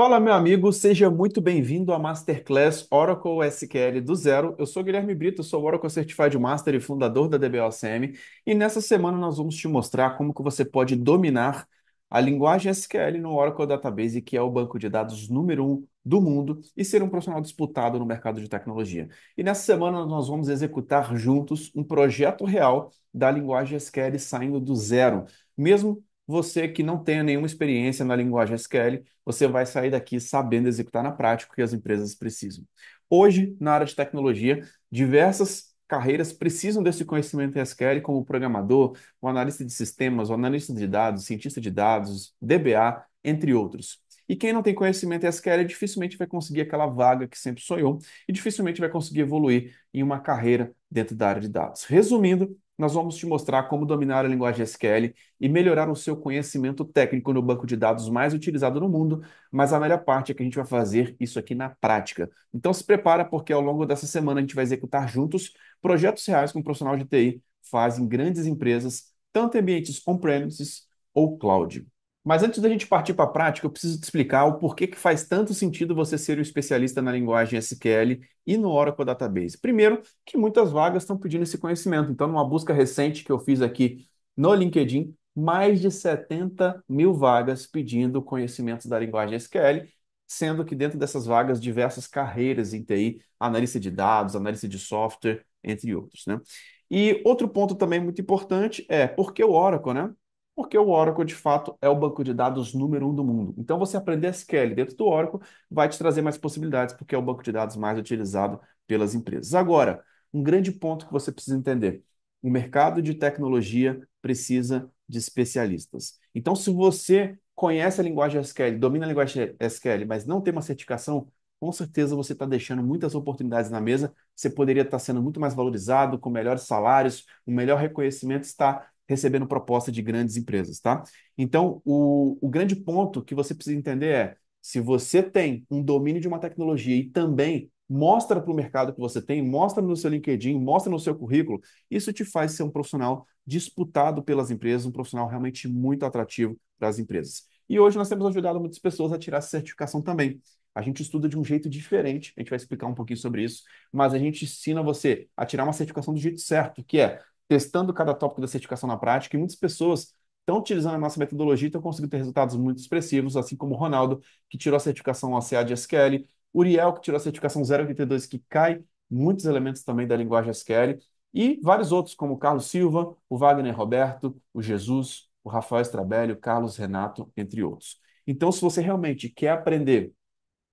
Fala, meu amigo, seja muito bem-vindo à Masterclass Oracle SQL do Zero. Eu sou Guilherme Brito, sou Oracle Certified Master e fundador da DBOCM, e nessa semana nós vamos te mostrar como que você pode dominar a linguagem SQL no Oracle Database, que é o banco de dados número um do mundo, e ser um profissional disputado no mercado de tecnologia. E nessa semana nós vamos executar juntos um projeto real da linguagem SQL saindo do zero, mesmo você que não tenha nenhuma experiência na linguagem SQL, você vai sair daqui sabendo executar na prática o que as empresas precisam. Hoje, na área de tecnologia, diversas carreiras precisam desse conhecimento em SQL, como programador, o analista de sistemas, o analista de dados, cientista de dados, DBA, entre outros. E quem não tem conhecimento em SQL dificilmente vai conseguir aquela vaga que sempre sonhou e dificilmente vai conseguir evoluir em uma carreira dentro da área de dados. Resumindo, nós vamos te mostrar como dominar a linguagem SQL e melhorar o seu conhecimento técnico no banco de dados mais utilizado no mundo, mas a melhor parte é que a gente vai fazer isso aqui na prática. Então se prepara porque ao longo dessa semana a gente vai executar juntos projetos reais com um profissional de TI fazem grandes empresas, tanto em ambientes on-premises ou cloud. Mas antes da gente partir para a prática, eu preciso te explicar o porquê que faz tanto sentido você ser o um especialista na linguagem SQL e no Oracle Database. Primeiro, que muitas vagas estão pedindo esse conhecimento. Então, numa busca recente que eu fiz aqui no LinkedIn, mais de 70 mil vagas pedindo conhecimentos da linguagem SQL, sendo que dentro dessas vagas, diversas carreiras em TI, analista de dados, analista de software, entre outros. Né? E outro ponto também muito importante é porque o Oracle, né? porque o Oracle, de fato, é o banco de dados número um do mundo. Então, você aprender SQL dentro do Oracle vai te trazer mais possibilidades, porque é o banco de dados mais utilizado pelas empresas. Agora, um grande ponto que você precisa entender: o mercado de tecnologia precisa de especialistas. Então, se você conhece a linguagem SQL, domina a linguagem SQL, mas não tem uma certificação, com certeza você está deixando muitas oportunidades na mesa. Você poderia estar tá sendo muito mais valorizado, com melhores salários, um melhor reconhecimento, está recebendo proposta de grandes empresas, tá? Então, o, o grande ponto que você precisa entender é, se você tem um domínio de uma tecnologia e também mostra para o mercado que você tem, mostra no seu LinkedIn, mostra no seu currículo. Isso te faz ser um profissional disputado pelas empresas, um profissional realmente muito atrativo para as empresas. E hoje nós temos ajudado muitas pessoas a tirar essa certificação também. A gente estuda de um jeito diferente, a gente vai explicar um pouquinho sobre isso, mas a gente ensina você a tirar uma certificação do jeito certo, que é testando cada tópico da certificação na prática, e muitas pessoas estão utilizando a nossa metodologia e estão conseguindo ter resultados muito expressivos, assim como o Ronaldo, que tirou a certificação OCA de SQL, Uriel, que tirou a certificação 082, que cai muitos elementos também da linguagem SQL, e vários outros, como o Carlos Silva, o Wagner Roberto, o Jesus, o Rafael Strabelli, o Carlos Renato, entre outros. Então, se você realmente quer aprender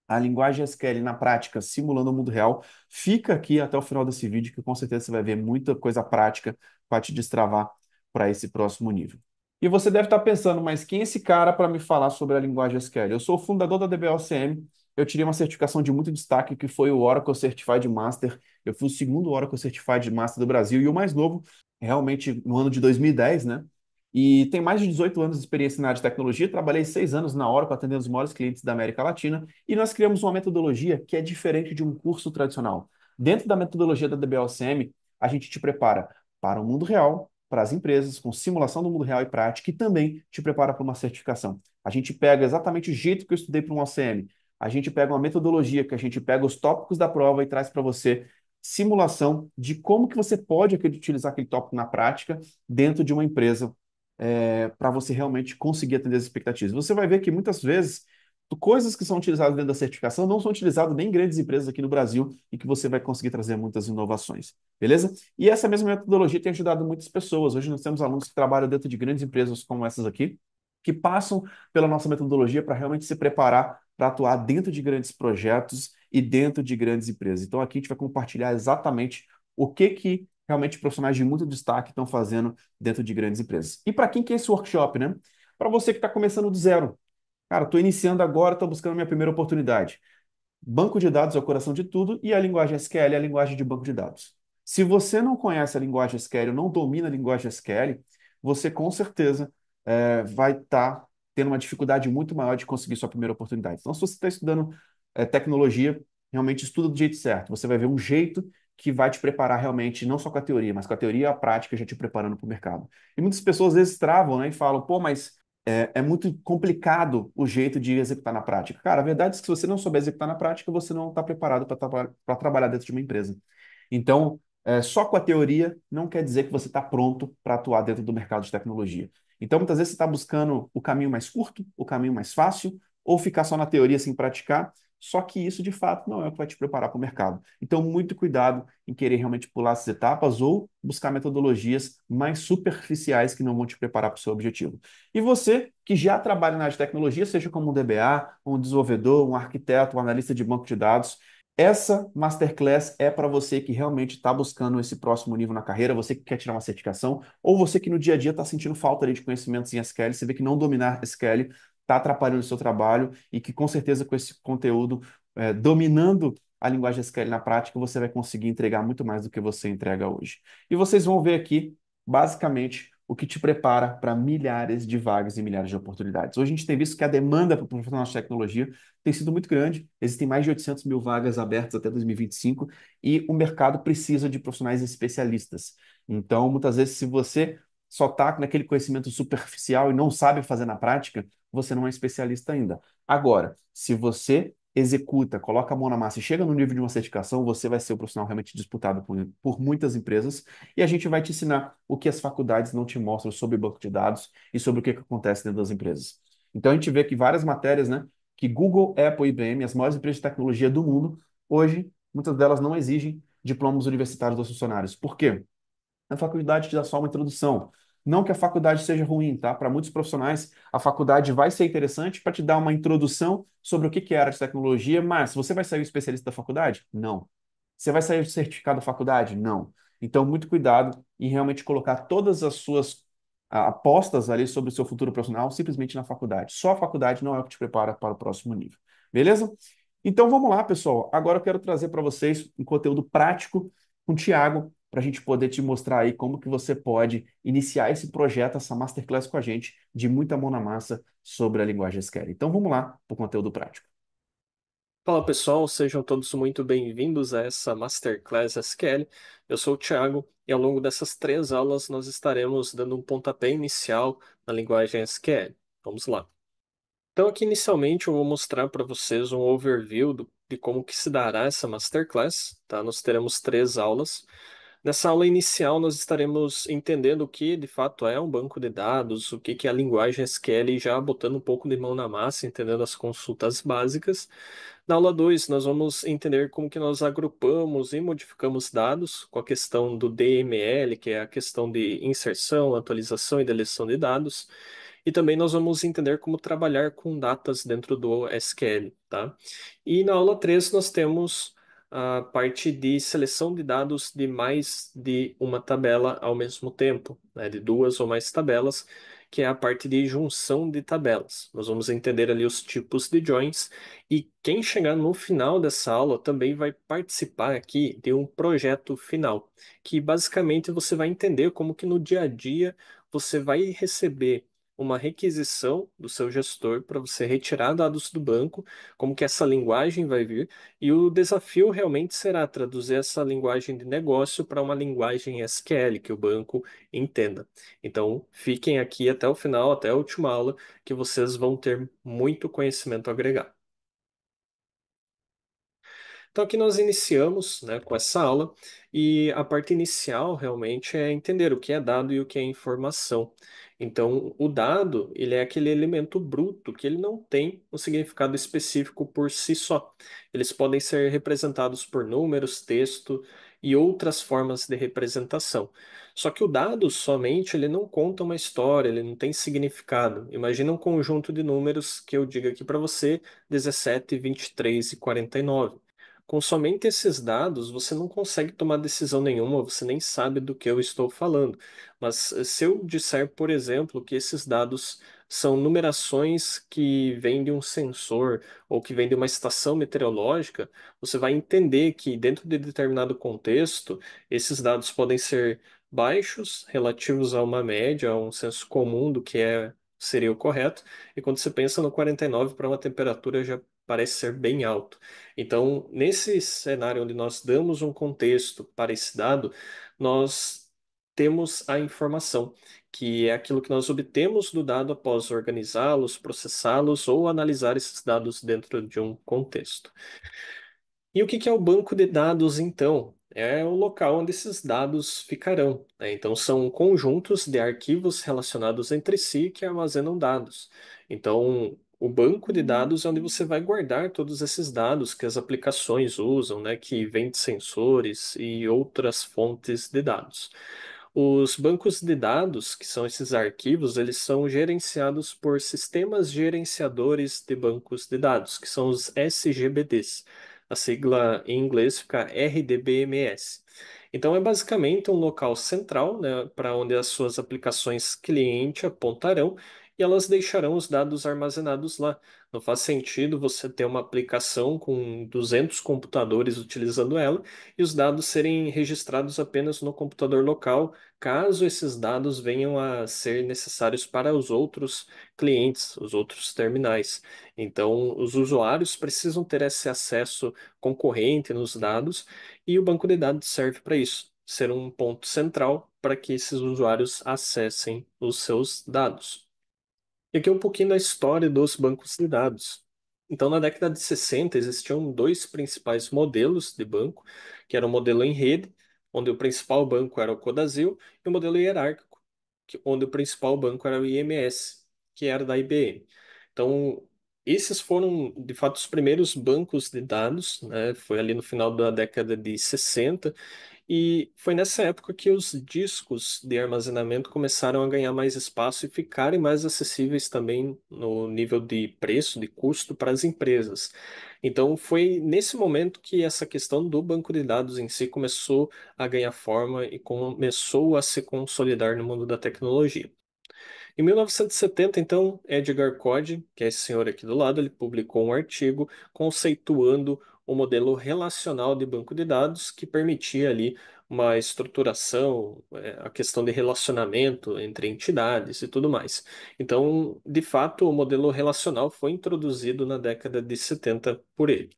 a linguagem SQL na prática, simulando o mundo real. Fica aqui até o final desse vídeo, que com certeza você vai ver muita coisa prática para te destravar para esse próximo nível. E você deve estar tá pensando, mas quem é esse cara para me falar sobre a linguagem SQL? Eu sou o fundador da DBOCM, eu tirei uma certificação de muito destaque, que foi o Oracle Certified Master. Eu fui o segundo Oracle Certified Master do Brasil e o mais novo, realmente no ano de 2010, né? E tem mais de 18 anos de experiência na área de tecnologia. Trabalhei seis anos na Oracle, atendendo os maiores clientes da América Latina. E nós criamos uma metodologia que é diferente de um curso tradicional. Dentro da metodologia da DBOCM, a gente te prepara para o mundo real, para as empresas, com simulação do mundo real e prática, e também te prepara para uma certificação. A gente pega exatamente o jeito que eu estudei para um OCM. A gente pega uma metodologia, que a gente pega os tópicos da prova e traz para você simulação de como que você pode utilizar aquele tópico na prática dentro de uma empresa é, eh, para você realmente conseguir atender as expectativas. Você vai ver que muitas vezes coisas que são utilizadas dentro da certificação não são utilizadas nem em grandes empresas aqui no Brasil e que você vai conseguir trazer muitas inovações, beleza? E essa mesma metodologia tem ajudado muitas pessoas. Hoje nós temos alunos que trabalham dentro de grandes empresas como essas aqui, que passam pela nossa metodologia para realmente se preparar para atuar dentro de grandes projetos e dentro de grandes empresas. Então aqui a gente vai compartilhar exatamente o que que realmente profissionais de muito destaque estão fazendo dentro de grandes empresas. E para quem que é esse workshop, né? Para você que está começando do zero. Cara, estou iniciando agora, estou buscando a minha primeira oportunidade. Banco de dados é o coração de tudo e a linguagem SQL é a linguagem de banco de dados. Se você não conhece a linguagem SQL, não domina a linguagem SQL, você com certeza é, vai estar tá tendo uma dificuldade muito maior de conseguir sua primeira oportunidade. Então, se você está estudando é, tecnologia, realmente estuda do jeito certo. Você vai ver um jeito que vai te preparar realmente, não só com a teoria, mas com a teoria e a prática já te preparando para o mercado. E muitas pessoas às vezes travam né, e falam, pô, mas é, é, muito complicado o jeito de executar na prática. Cara, a verdade é que se você não souber executar na prática, você não está preparado para tra trabalhar dentro de uma empresa. Então, é, só com a teoria não quer dizer que você está pronto para atuar dentro do mercado de tecnologia. Então, muitas vezes você está buscando o caminho mais curto, o caminho mais fácil, ou ficar só na teoria sem praticar, só que isso, de fato, não é o que vai te preparar para o mercado. Então, muito cuidado em querer realmente pular essas etapas ou buscar metodologias mais superficiais que não vão te preparar para o seu objetivo. E você que já trabalha na área de tecnologia, seja como um DBA, um desenvolvedor, um arquiteto, um analista de banco de dados, essa masterclass é para você que realmente está buscando esse próximo nível na carreira, você que quer tirar uma certificação, ou você que no dia a dia está sentindo falta de conhecimentos em SQL, você vê que não dominar SQL está atrapalhando o seu trabalho e que com certeza com esse conteúdo, é, dominando a linguagem SQL na prática, você vai conseguir entregar muito mais do que você entrega hoje. E vocês vão ver aqui, basicamente, o que te prepara para milhares de vagas e milhares de oportunidades. Hoje a gente tem visto que a demanda para profissional de tecnologia tem sido muito grande, existem mais de 800 mil vagas abertas até 2025 e o mercado precisa de profissionais especialistas. Então, muitas vezes, se você só está naquele conhecimento superficial e não sabe fazer na prática, você não é especialista ainda. Agora, se você executa, coloca a mão na massa e chega no nível de uma certificação, você vai ser o profissional realmente disputado por, por muitas empresas e a gente vai te ensinar o que as faculdades não te mostram sobre banco de dados e sobre o que, que acontece dentro das empresas. Então a gente vê que várias matérias, né, que Google, Apple e IBM, as maiores empresas de tecnologia do mundo, hoje muitas delas não exigem diplomas universitários dos funcionários. Por quê? na faculdade te dá só uma introdução. Não que a faculdade seja ruim, tá? Para muitos profissionais, a faculdade vai ser interessante para te dar uma introdução sobre o que é a área de tecnologia, mas você vai sair especialista da faculdade? Não. Você vai sair certificado da faculdade? Não. Então, muito cuidado em realmente colocar todas as suas apostas ali sobre o seu futuro profissional simplesmente na faculdade. Só a faculdade não é o que te prepara para o próximo nível. Beleza? Então vamos lá, pessoal. Agora eu quero trazer para vocês um conteúdo prático com o Tiago, para a gente poder te mostrar aí como que você pode iniciar esse projeto, essa masterclass com a gente, de muita mão na massa sobre a linguagem SQL. Então vamos lá para o conteúdo prático. Fala pessoal, sejam todos muito bem-vindos a essa Masterclass SQL. Eu sou o Thiago e ao longo dessas três aulas nós estaremos dando um pontapé inicial na linguagem SQL. Vamos lá. Então aqui inicialmente eu vou mostrar para vocês um overview do, de como que se dará essa masterclass, tá? Nós teremos três aulas. Nessa aula inicial, nós estaremos entendendo o que de fato é um banco de dados, o que, que é a linguagem SQL, já botando um pouco de mão na massa, entendendo as consultas básicas. Na aula 2, nós vamos entender como que nós agrupamos e modificamos dados, com a questão do DML, que é a questão de inserção, atualização e deleção de dados. E também nós vamos entender como trabalhar com datas dentro do SQL, tá? E na aula 3 nós temos a parte de seleção de dados de mais de uma tabela ao mesmo tempo, né, de duas ou mais tabelas, que é a parte de junção de tabelas. Nós vamos entender ali os tipos de joins e quem chegar no final dessa aula também vai participar aqui de um projeto final, que basicamente você vai entender como que no dia a dia você vai receber uma requisição do seu gestor para você retirar dados do banco, como que essa linguagem vai vir, e o desafio realmente será traduzir essa linguagem de negócio para uma linguagem SQL que o banco entenda. Então, fiquem aqui até o final, até a última aula, que vocês vão ter muito conhecimento a agregar. Então, aqui nós iniciamos né, com essa aula e a parte inicial realmente é entender o que é dado e o que é informação. Então, o dado, ele é aquele elemento bruto que ele não tem um significado específico por si só. Eles podem ser representados por números, texto e outras formas de representação. Só que o dado somente, ele não conta uma história, ele não tem significado. Imagina um conjunto de números que eu diga aqui para você, 17, 23 e 49 com somente esses dados, você não consegue tomar decisão nenhuma, você nem sabe do que eu estou falando. Mas eh, se eu disser, por exemplo, que esses dados são numerações que vêm de um sensor ou que vêm de uma estação meteorológica, você vai entender que dentro de determinado contexto, esses dados podem ser baixos, relativos a uma média, a um senso comum do que é seria o correto. E quando você pensa no 49 para uma temperatura já parece ser bem alto. Então, nesse cenário onde nós damos um contexto para esse dado, nós temos a informação, que é aquilo que nós obtemos do dado após organizá-los, processá-los ou analisar esses dados dentro de um contexto. E o que é o banco de dados, então? é o local onde esses dados ficarão. Né? Então, são conjuntos de arquivos relacionados entre si que armazenam dados. Então, o banco de uhum. dados é onde você vai guardar todos esses dados que as aplicações usam, né, que vêm de sensores e outras fontes de dados. Os bancos de dados, que são esses arquivos, eles são gerenciados por sistemas gerenciadores de bancos de dados, que são os SGBDs. A sigla em inglês fica RDBMS. Então, é basicamente um local central né, para onde as suas aplicações cliente apontarão e elas deixarão os dados armazenados lá. Não faz sentido você ter uma aplicação com 200 computadores utilizando ela e os dados serem registrados apenas no computador local, caso esses dados venham a ser necessários para os outros clientes, os outros terminais. Então, os usuários precisam ter esse acesso concorrente nos dados e o banco de dados serve para isso, ser um ponto central para que esses usuários acessem os seus dados aqui é um pouquinho da história dos bancos de dados. Então, na década de 60, existiam dois principais modelos de banco, que era o modelo em rede, onde o principal banco era o Codasil, e o modelo hierárquico, que, onde o principal banco era o IMS, que era da IBM. Então, esses foram, de fato, os primeiros bancos de dados, né? Foi ali no final da década de 60, e foi nessa época que os discos de armazenamento começaram a ganhar mais espaço e ficarem mais acessíveis também no nível de preço, de custo para as empresas. Então, foi nesse momento que essa questão do banco de dados em si começou a ganhar forma e começou a se consolidar no mundo da tecnologia. Em 1970, então, Edgar Codd que é esse senhor aqui do lado, ele publicou um artigo conceituando o modelo relacional de banco de dados que permitia ali uma estruturação, eh, a questão de relacionamento entre entidades e tudo mais. Então, de fato, o modelo relacional foi introduzido na década de 70 por ele.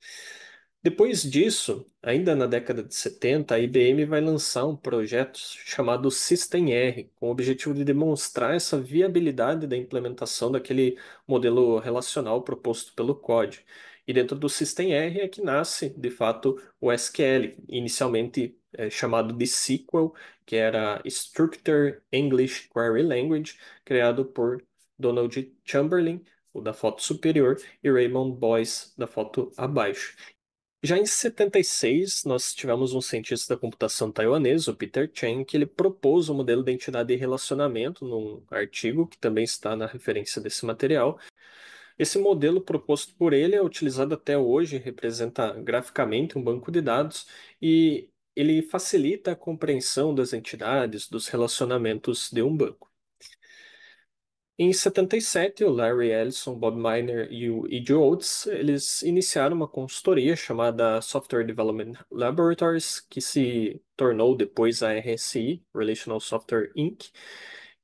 Depois disso, ainda na década de 70, a IBM vai lançar um projeto chamado System R, com o objetivo de demonstrar essa viabilidade da implementação daquele modelo relacional proposto pelo CODE. E dentro do System R é que nasce, de fato, o SQL, inicialmente é, chamado de SQL, que era Structure English Query Language, criado por Donald Chamberlain, o da foto superior, e Raymond Boyce, da foto abaixo. Já em 76, nós tivemos um cientista da computação taiwanês, o Peter Chen, que ele propôs o um modelo de entidade e relacionamento num artigo que também está na referência desse material, esse modelo proposto por ele é utilizado até hoje, representa graficamente um banco de dados e ele facilita a compreensão das entidades, dos relacionamentos de um banco. Em 77, o Larry Ellison, Bob Miner e o E.G. Oates, eles iniciaram uma consultoria chamada Software Development Laboratories, que se tornou depois a RSI, Relational Software Inc.,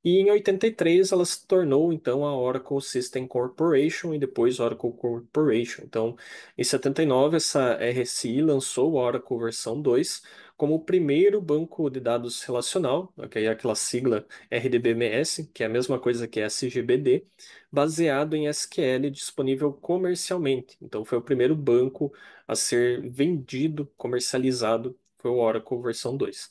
e em 83 ela se tornou então a Oracle System Corporation e depois Oracle Corporation. Então, em 79 essa RSI lançou a Oracle versão 2 como o primeiro banco de dados relacional, que é aquela sigla RDBMS, que é a mesma coisa que SGBD, baseado em SQL disponível comercialmente. Então, foi o primeiro banco a ser vendido, comercializado, foi o Oracle versão 2.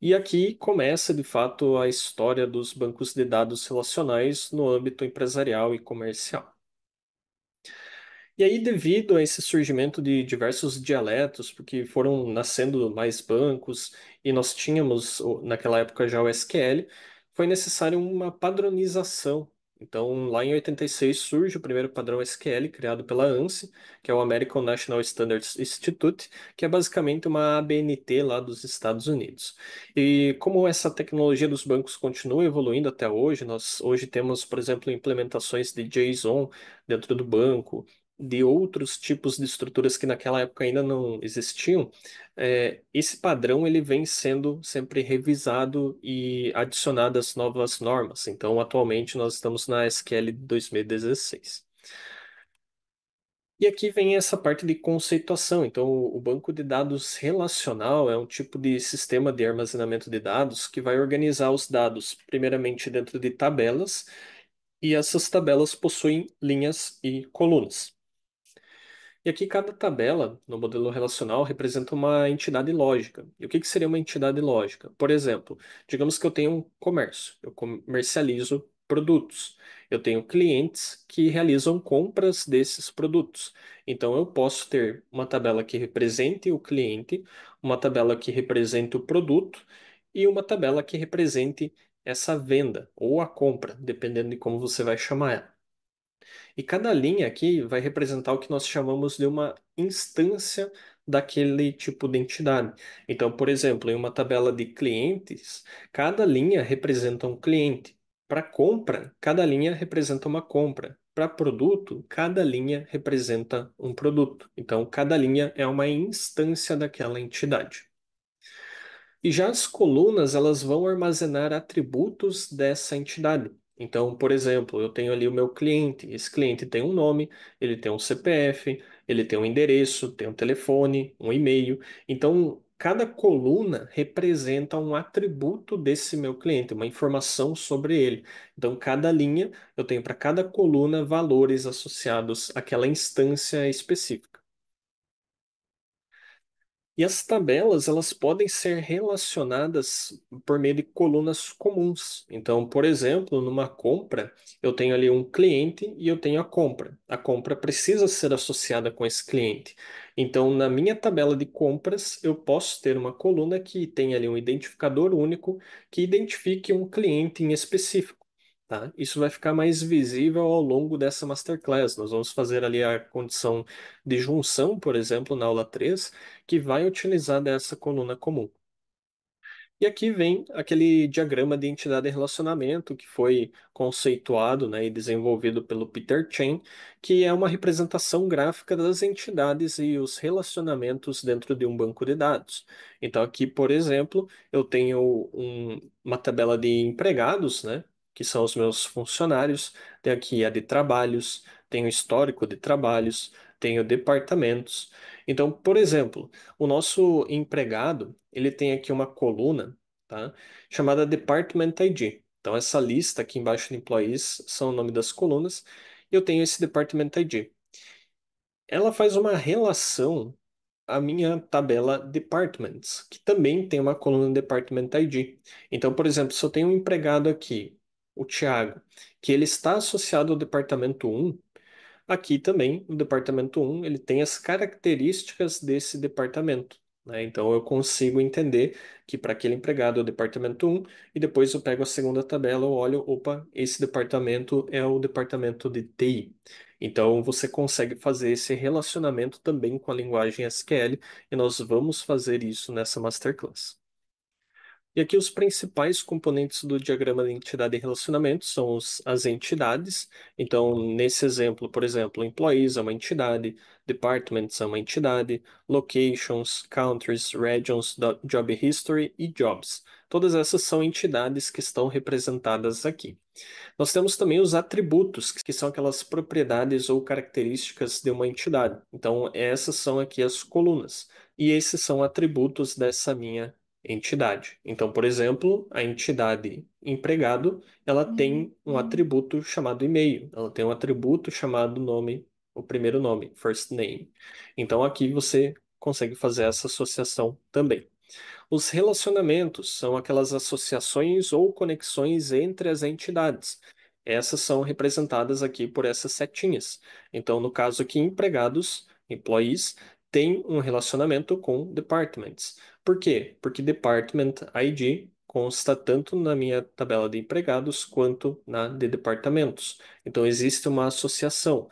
E aqui começa, de fato, a história dos bancos de dados relacionais no âmbito empresarial e comercial. E aí, devido a esse surgimento de diversos dialetos, porque foram nascendo mais bancos e nós tínhamos, naquela época, já o SQL, foi necessário uma padronização então, lá em 86 surge o primeiro padrão SQL criado pela ANSI, que é o American National Standards Institute, que é basicamente uma ABNT lá dos Estados Unidos. E como essa tecnologia dos bancos continua evoluindo até hoje, nós hoje temos, por exemplo, implementações de JSON dentro do banco, de outros tipos de estruturas que naquela época ainda não existiam, é, esse padrão ele vem sendo sempre revisado e adicionadas novas normas. Então, atualmente, nós estamos na SQL 2016. E aqui vem essa parte de conceituação. Então, o banco de dados relacional é um tipo de sistema de armazenamento de dados que vai organizar os dados, primeiramente dentro de tabelas, e essas tabelas possuem linhas e colunas. E aqui cada tabela no modelo relacional representa uma entidade lógica. E o que, que seria uma entidade lógica? Por exemplo, digamos que eu tenho um comércio, eu comercializo produtos. Eu tenho clientes que realizam compras desses produtos. Então, eu posso ter uma tabela que represente o cliente, uma tabela que represente o produto e uma tabela que represente essa venda ou a compra, dependendo de como você vai chamar ela. E cada linha aqui vai representar o que nós chamamos de uma instância daquele tipo de entidade. Então, por exemplo, em uma tabela de clientes, cada linha representa um cliente. Para compra, cada linha representa uma compra. Para produto, cada linha representa um produto. Então, cada linha é uma instância daquela entidade. E já as colunas, elas vão armazenar atributos dessa entidade. Então, por exemplo, eu tenho ali o meu cliente. Esse cliente tem um nome, ele tem um CPF, ele tem um endereço, tem um telefone, um e-mail. Então, cada coluna representa um atributo desse meu cliente, uma informação sobre ele. Então, cada linha, eu tenho para cada coluna valores associados àquela instância específica. E as tabelas, elas podem ser relacionadas por meio de colunas comuns. Então, por exemplo, numa compra, eu tenho ali um cliente e eu tenho a compra. A compra precisa ser associada com esse cliente. Então, na minha tabela de compras, eu posso ter uma coluna que tenha ali um identificador único que identifique um cliente em específico. Tá? Isso vai ficar mais visível ao longo dessa masterclass. Nós vamos fazer ali a condição de junção, por exemplo, na aula 3, que vai utilizar dessa coluna comum. E aqui vem aquele diagrama de entidade e relacionamento que foi conceituado né, e desenvolvido pelo Peter Chen, que é uma representação gráfica das entidades e os relacionamentos dentro de um banco de dados. Então, aqui, por exemplo, eu tenho um, uma tabela de empregados, né, que são os meus funcionários, tenho aqui a de trabalhos, tenho histórico de trabalhos, tenho departamentos. Então, por exemplo, o nosso empregado, ele tem aqui uma coluna, tá? Chamada Department ID. Então, essa lista aqui embaixo de employees são o nome das colunas, e eu tenho esse Department ID. Ela faz uma relação à minha tabela Departments, que também tem uma coluna Department ID. Então, por exemplo, se eu tenho um empregado aqui o Tiago, que ele está associado ao departamento 1, aqui também, o departamento 1, ele tem as características desse departamento. Né? Então, eu consigo entender que para aquele empregado é o departamento 1, e depois eu pego a segunda tabela, eu olho, opa, esse departamento é o departamento de TI. Então, você consegue fazer esse relacionamento também com a linguagem SQL, e nós vamos fazer isso nessa masterclass. E aqui os principais componentes do diagrama de entidade e relacionamento são os, as entidades. Então, nesse exemplo, por exemplo, employees é uma entidade, departments é uma entidade, locations, countries, regions, job history e jobs. Todas essas são entidades que estão representadas aqui. Nós temos também os atributos, que são aquelas propriedades ou características de uma entidade. Então, essas são aqui as colunas. E esses são atributos dessa minha entidade. Então, por exemplo, a entidade empregado, ela tem uhum. um atributo chamado e-mail, ela tem um atributo chamado nome, o primeiro nome, first name. Então, aqui você consegue fazer essa associação também. Os relacionamentos são aquelas associações ou conexões entre as entidades. Essas são representadas aqui por essas setinhas. Então, no caso aqui, empregados, employees, tem um relacionamento com departments. Por quê? Porque department ID consta tanto na minha tabela de empregados quanto na de departamentos. Então existe uma associação.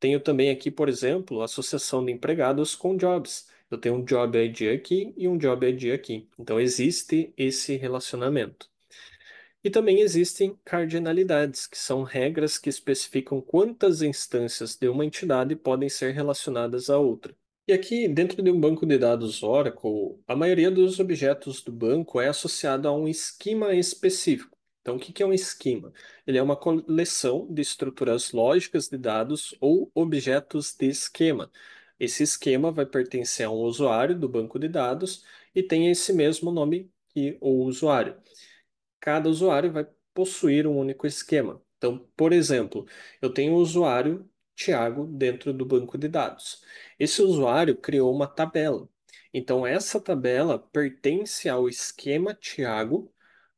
Tenho também aqui, por exemplo, associação de empregados com jobs. Eu tenho um job ID aqui e um job ID aqui. Então existe esse relacionamento. E também existem cardinalidades, que são regras que especificam quantas instâncias de uma entidade podem ser relacionadas a outra. E aqui, dentro de um banco de dados Oracle, a maioria dos objetos do banco é associada a um esquema específico. Então, o que é um esquema? Ele é uma coleção de estruturas lógicas de dados ou objetos de esquema. Esse esquema vai pertencer a um usuário do banco de dados e tem esse mesmo nome que o usuário. Cada usuário vai possuir um único esquema. Então, por exemplo, eu tenho um usuário Tiago dentro do banco de dados. Esse usuário criou uma tabela. Então, essa tabela pertence ao esquema Tiago,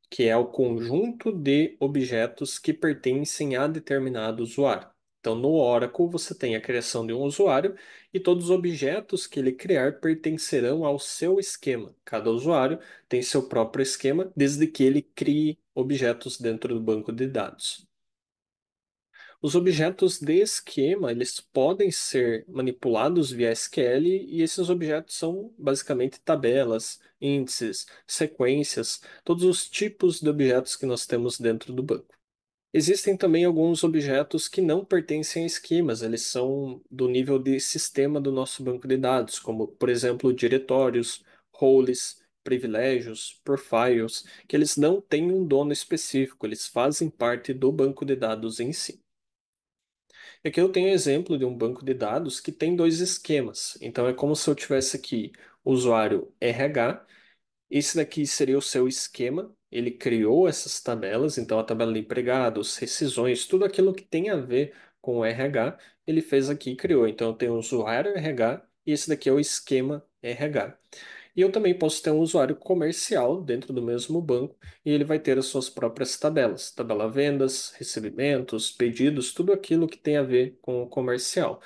que é o conjunto de objetos que pertencem a determinado usuário. Então, no Oracle, você tem a criação de um usuário e todos os objetos que ele criar pertencerão ao seu esquema. Cada usuário tem seu próprio esquema, desde que ele crie objetos dentro do banco de dados. Os objetos de esquema, eles podem ser manipulados via SQL e esses objetos são basicamente tabelas, índices, sequências, todos os tipos de objetos que nós temos dentro do banco. Existem também alguns objetos que não pertencem a esquemas, eles são do nível de sistema do nosso banco de dados, como, por exemplo, diretórios, roles, privilégios, profiles, que eles não têm um dono específico, eles fazem parte do banco de dados em si. É que eu tenho exemplo de um banco de dados que tem dois esquemas. Então, é como se eu tivesse aqui usuário RH, esse daqui seria o seu esquema, ele criou essas tabelas, então a tabela de empregados, rescisões, tudo aquilo que tem a ver com o RH, ele fez aqui e criou. Então, eu tenho o usuário RH e esse daqui é o esquema RH. E eu também posso ter um usuário comercial dentro do mesmo banco e ele vai ter as suas próprias tabelas, tabela vendas, recebimentos, pedidos, tudo aquilo que tem a ver com o comercial.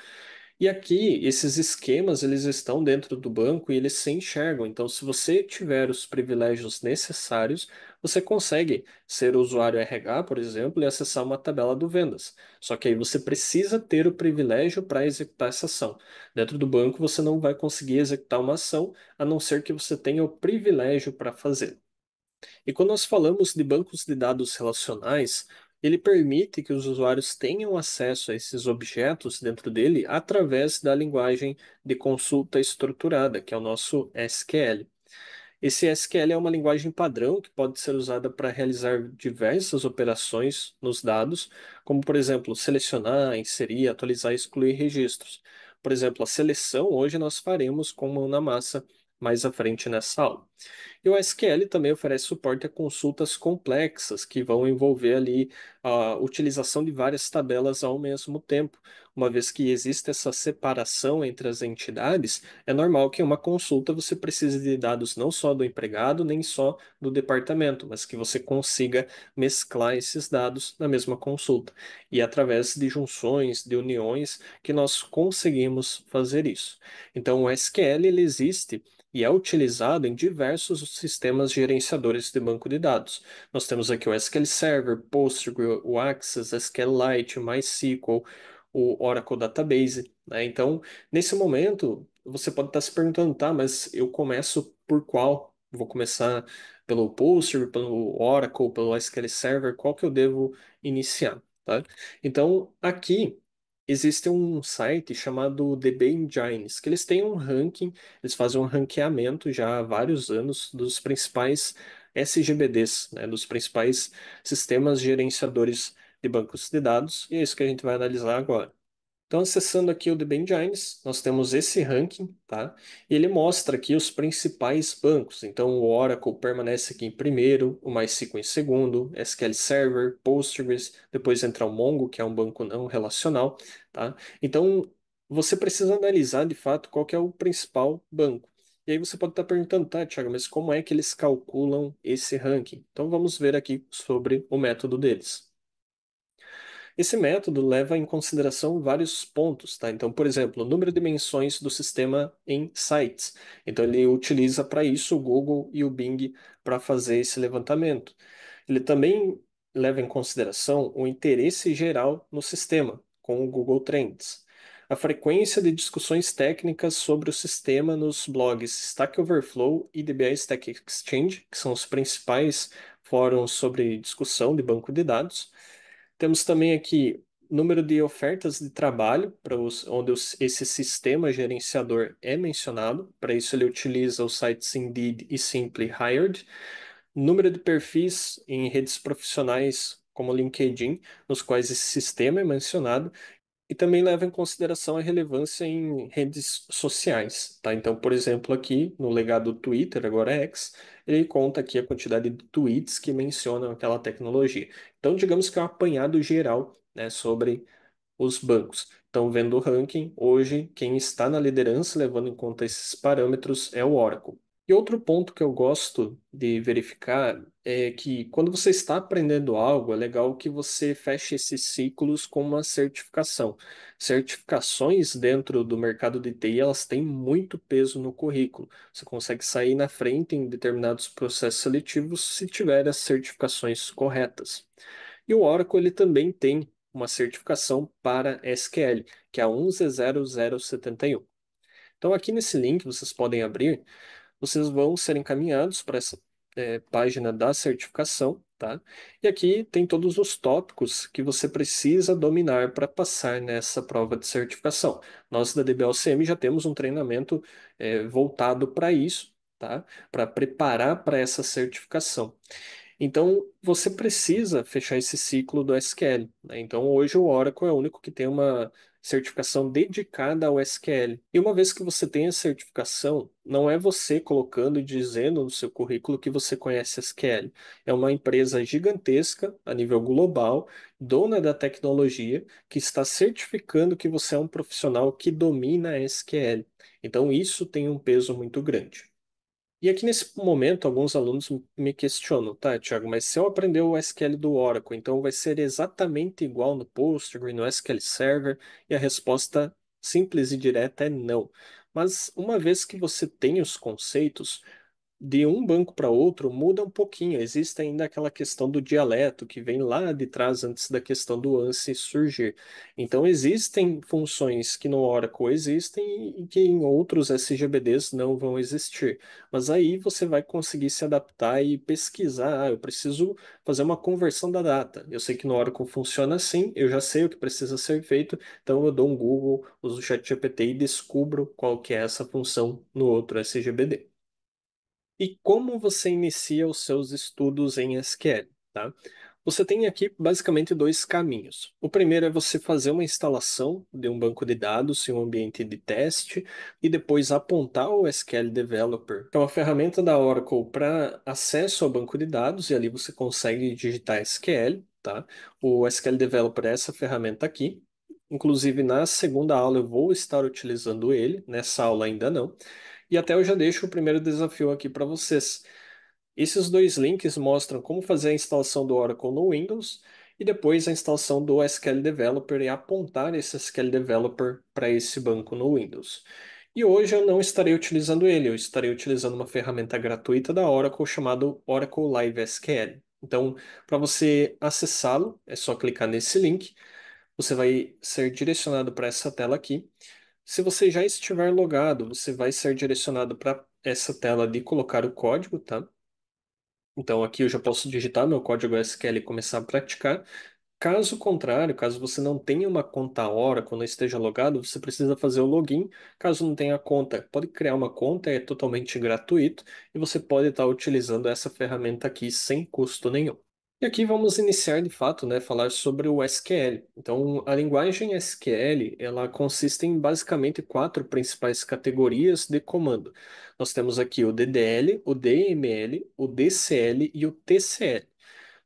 E aqui, esses esquemas, eles estão dentro do banco e eles se enxergam. Então, se você tiver os privilégios necessários, você consegue ser usuário RH, por exemplo, e acessar uma tabela do vendas. Só que aí você precisa ter o privilégio para executar essa ação. Dentro do banco, você não vai conseguir executar uma ação, a não ser que você tenha o privilégio para fazê-lo. E quando nós falamos de bancos de dados relacionais, ele permite que os usuários tenham acesso a esses objetos dentro dele através da linguagem de consulta estruturada, que é o nosso SQL. Esse SQL é uma linguagem padrão que pode ser usada para realizar diversas operações nos dados, como, por exemplo, selecionar, inserir, atualizar e excluir registros. Por exemplo, a seleção hoje nós faremos com mão na massa mais à frente nessa aula. E o SQL também oferece suporte a consultas complexas, que vão envolver ali a utilização de várias tabelas ao mesmo tempo, uma vez que existe essa separação entre as entidades, é normal que em uma consulta você precise de dados não só do empregado, nem só do departamento, mas que você consiga mesclar esses dados na mesma consulta. E é através de junções, de uniões, que nós conseguimos fazer isso. Então, o SQL ele existe e é utilizado em diversos sistemas gerenciadores de banco de dados. Nós temos aqui o SQL Server, Postgre, o Access, SQLite, MySQL, o Oracle Database, né? Então, nesse momento, você pode estar se perguntando, tá, mas eu começo por qual? Vou começar pelo Postgres pelo Oracle, pelo SQL Server, qual que eu devo iniciar, tá? Então, aqui existe um site chamado DB Engines, que eles têm um ranking, eles fazem um ranqueamento já há vários anos dos principais SGBDs, né, dos principais sistemas gerenciadores de bancos de dados, e é isso que a gente vai analisar agora. Então, acessando aqui o DBEngines nós temos esse ranking, tá? E ele mostra aqui os principais bancos. Então, o Oracle permanece aqui em primeiro, o MySQL em segundo, SQL Server, Postgres, depois entra o Mongo, que é um banco não relacional, tá? Então, você precisa analisar, de fato, qual é o principal banco. E aí você pode estar perguntando, tá, Thiago, mas como é que eles calculam esse ranking? Então, vamos ver aqui sobre o método deles. Esse método leva em consideração vários pontos, tá? Então, por exemplo, o número de menções do sistema em sites. Então, ele utiliza para isso o Google e o Bing para fazer esse levantamento. Ele também leva em consideração o interesse geral no sistema, com o Google Trends. A frequência de discussões técnicas sobre o sistema nos blogs Stack Overflow e DBA Stack Exchange, que são os principais fóruns sobre discussão de banco de dados temos também aqui número de ofertas de trabalho, para os, onde os, esse sistema gerenciador é mencionado. Para isso, ele utiliza os sites Indeed e Simply Hired. Número de perfis em redes profissionais como LinkedIn, nos quais esse sistema é mencionado, e também leva em consideração a relevância em redes sociais, tá? Então, por exemplo, aqui no legado Twitter, agora é X, ele conta aqui a quantidade de tweets que mencionam aquela tecnologia. Então, digamos que é um apanhado geral, né, sobre os bancos. Então, vendo o ranking, hoje quem está na liderança, levando em conta esses parâmetros, é o Oracle. E outro ponto que eu gosto de verificar é que quando você está aprendendo algo, é legal que você feche esses ciclos com uma certificação. Certificações dentro do mercado de TI, elas têm muito peso no currículo. Você consegue sair na frente em determinados processos seletivos se tiver as certificações corretas. E o Oracle, ele também tem uma certificação para SQL, que é a 11.0071. Então, aqui nesse link, vocês podem abrir, vocês vão ser encaminhados para essa é, página da certificação, tá? E aqui tem todos os tópicos que você precisa dominar para passar nessa prova de certificação. Nós da DBLCM já temos um treinamento é, voltado para isso, tá? Para preparar para essa certificação. Então, você precisa fechar esse ciclo do SQL. Né? Então, hoje o Oracle é o único que tem uma certificação dedicada ao SQL. E uma vez que você tem a certificação, não é você colocando e dizendo no seu currículo que você conhece SQL. É uma empresa gigantesca, a nível global, dona da tecnologia, que está certificando que você é um profissional que domina SQL. Então, isso tem um peso muito grande. E aqui nesse momento, alguns alunos me questionam, tá, Thiago, mas se eu aprender o SQL do Oracle, então vai ser exatamente igual no Postgres, no SQL Server? E a resposta simples e direta é não. Mas uma vez que você tem os conceitos, de um banco para outro muda um pouquinho. Existe ainda aquela questão do dialeto que vem lá de trás antes da questão do ANSI surgir. Então existem funções que no Oracle existem e que em outros SGBDs não vão existir. Mas aí você vai conseguir se adaptar e pesquisar. Ah, eu preciso fazer uma conversão da data. Eu sei que no Oracle funciona assim, eu já sei o que precisa ser feito, então eu dou um Google, uso o ChatGPT e descubro qual que é essa função no outro SGBD e como você inicia os seus estudos em SQL. Tá? Você tem aqui basicamente dois caminhos. O primeiro é você fazer uma instalação de um banco de dados em um ambiente de teste e depois apontar o SQL Developer, que é uma ferramenta da Oracle para acesso ao banco de dados, e ali você consegue digitar SQL. Tá? O SQL Developer é essa ferramenta aqui. Inclusive, na segunda aula eu vou estar utilizando ele, nessa aula ainda não. E até eu já deixo o primeiro desafio aqui para vocês. Esses dois links mostram como fazer a instalação do Oracle no Windows e depois a instalação do SQL Developer e apontar esse SQL Developer para esse banco no Windows. E hoje eu não estarei utilizando ele, eu estarei utilizando uma ferramenta gratuita da Oracle chamada Oracle Live SQL. Então, para você acessá-lo, é só clicar nesse link, você vai ser direcionado para essa tela aqui. Se você já estiver logado, você vai ser direcionado para essa tela de colocar o código, tá? Então aqui eu já posso digitar meu código SQL e começar a praticar. Caso contrário, caso você não tenha uma conta hora quando esteja logado, você precisa fazer o login. Caso não tenha conta, pode criar uma conta, é totalmente gratuito e você pode estar utilizando essa ferramenta aqui sem custo nenhum. E aqui vamos iniciar de fato, né, falar sobre o SQL. Então, a linguagem SQL, ela consiste em basicamente quatro principais categorias de comando. Nós temos aqui o DDL, o DML, o DCL e o TCL.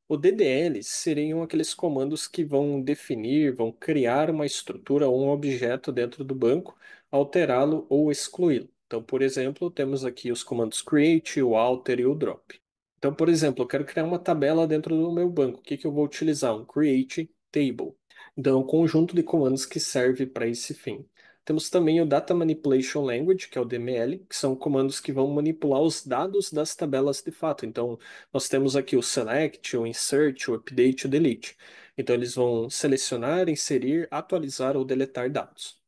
O DDL seriam aqueles comandos que vão definir, vão criar uma estrutura ou um objeto dentro do banco, alterá-lo ou excluí-lo. Então, por exemplo, temos aqui os comandos create, o alter e o drop. Então, por exemplo, eu quero criar uma tabela dentro do meu banco. O que, que eu vou utilizar? Um create table. Então, é um conjunto de comandos que serve para esse fim. Temos também o Data Manipulation Language, que é o DML, que são comandos que vão manipular os dados das tabelas de fato. Então, nós temos aqui o select, o insert, o update, o delete. Então, eles vão selecionar, inserir, atualizar ou deletar dados.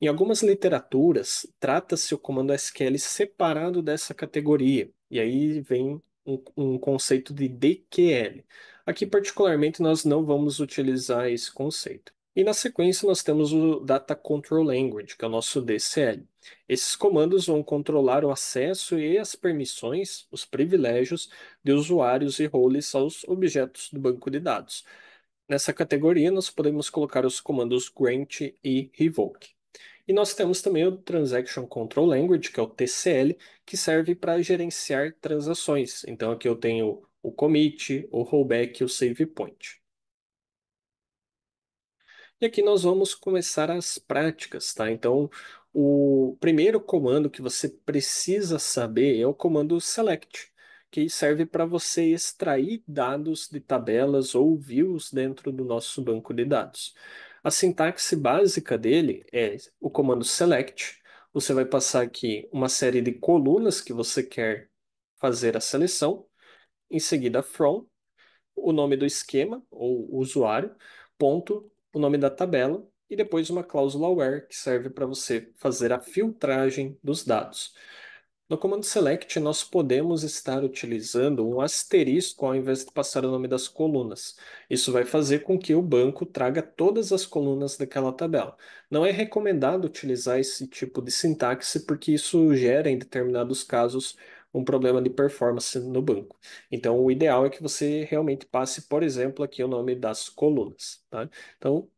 Em algumas literaturas, trata-se o comando SQL separado dessa categoria. E aí vem um, um conceito de DQL. Aqui, particularmente, nós não vamos utilizar esse conceito. E na sequência, nós temos o Data Control Language, que é o nosso DCL. Esses comandos vão controlar o acesso e as permissões, os privilégios de usuários e roles aos objetos do banco de dados. Nessa categoria, nós podemos colocar os comandos grant e revoke. E nós temos também o Transaction Control Language, que é o TCL, que serve para gerenciar transações. Então aqui eu tenho o commit, o rollback e o save point. E aqui nós vamos começar as práticas, tá? Então, o primeiro comando que você precisa saber é o comando select, que serve para você extrair dados de tabelas ou views dentro do nosso banco de dados. A sintaxe básica dele é o comando select. Você vai passar aqui uma série de colunas que você quer fazer a seleção. Em seguida, from, o nome do esquema ou usuário, ponto, o nome da tabela e depois uma cláusula where que serve para você fazer a filtragem dos dados. No comando select, nós podemos estar utilizando um asterisco ao invés de passar o nome das colunas. Isso vai fazer com que o banco traga todas as colunas daquela tabela. Não é recomendado utilizar esse tipo de sintaxe, porque isso gera, em determinados casos, um problema de performance no banco. Então, o ideal é que você realmente passe, por exemplo, aqui o nome das colunas. Tá? Então,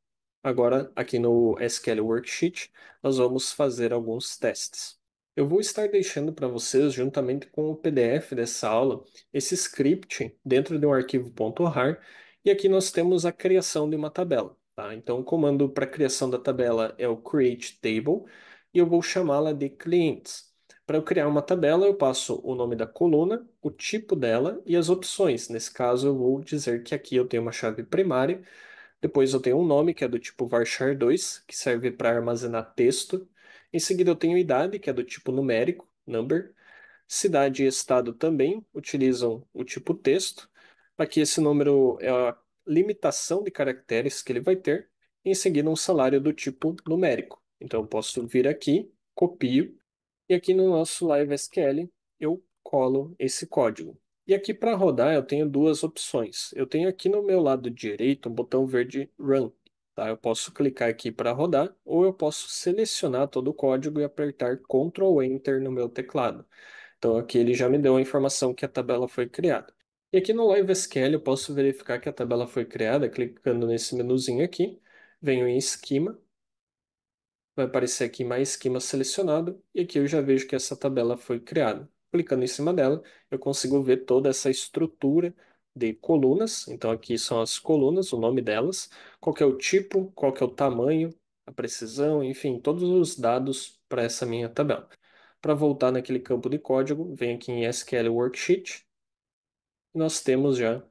agora, aqui no SQL Worksheet, nós vamos fazer alguns testes. Eu vou estar deixando para vocês, juntamente com o PDF dessa aula, esse script dentro de um arquivo .rar, e aqui nós temos a criação de uma tabela. Tá? Então, o comando para criação da tabela é o create table, e eu vou chamá-la de clientes. Para eu criar uma tabela, eu passo o nome da coluna, o tipo dela e as opções. Nesse caso, eu vou dizer que aqui eu tenho uma chave primária, depois eu tenho um nome, que é do tipo varchar2, que serve para armazenar texto, em seguida, eu tenho idade, que é do tipo numérico, number. Cidade e estado também utilizam o tipo texto. Aqui, esse número é a limitação de caracteres que ele vai ter. Em seguida, um salário do tipo numérico. Então, eu posso vir aqui, copio, e aqui no nosso Live SQL eu colo esse código. E aqui para rodar eu tenho duas opções. Eu tenho aqui no meu lado direito um botão verde Run. Tá? Eu posso clicar aqui para rodar ou eu posso selecionar todo o código e apertar Ctrl Enter no meu teclado. Então aqui ele já me deu a informação que a tabela foi criada. E aqui no Live SQL eu posso verificar que a tabela foi criada clicando nesse menuzinho aqui. Venho em esquema. Vai aparecer aqui mais esquema selecionado. E aqui eu já vejo que essa tabela foi criada. Clicando em cima dela, eu consigo ver toda essa estrutura de colunas. Então aqui são as colunas, o nome delas, qual é o tipo, qual é o tamanho, a precisão, enfim, todos os dados para essa minha tabela. Para voltar naquele campo de código, vem aqui em SQL Worksheet. Nós temos já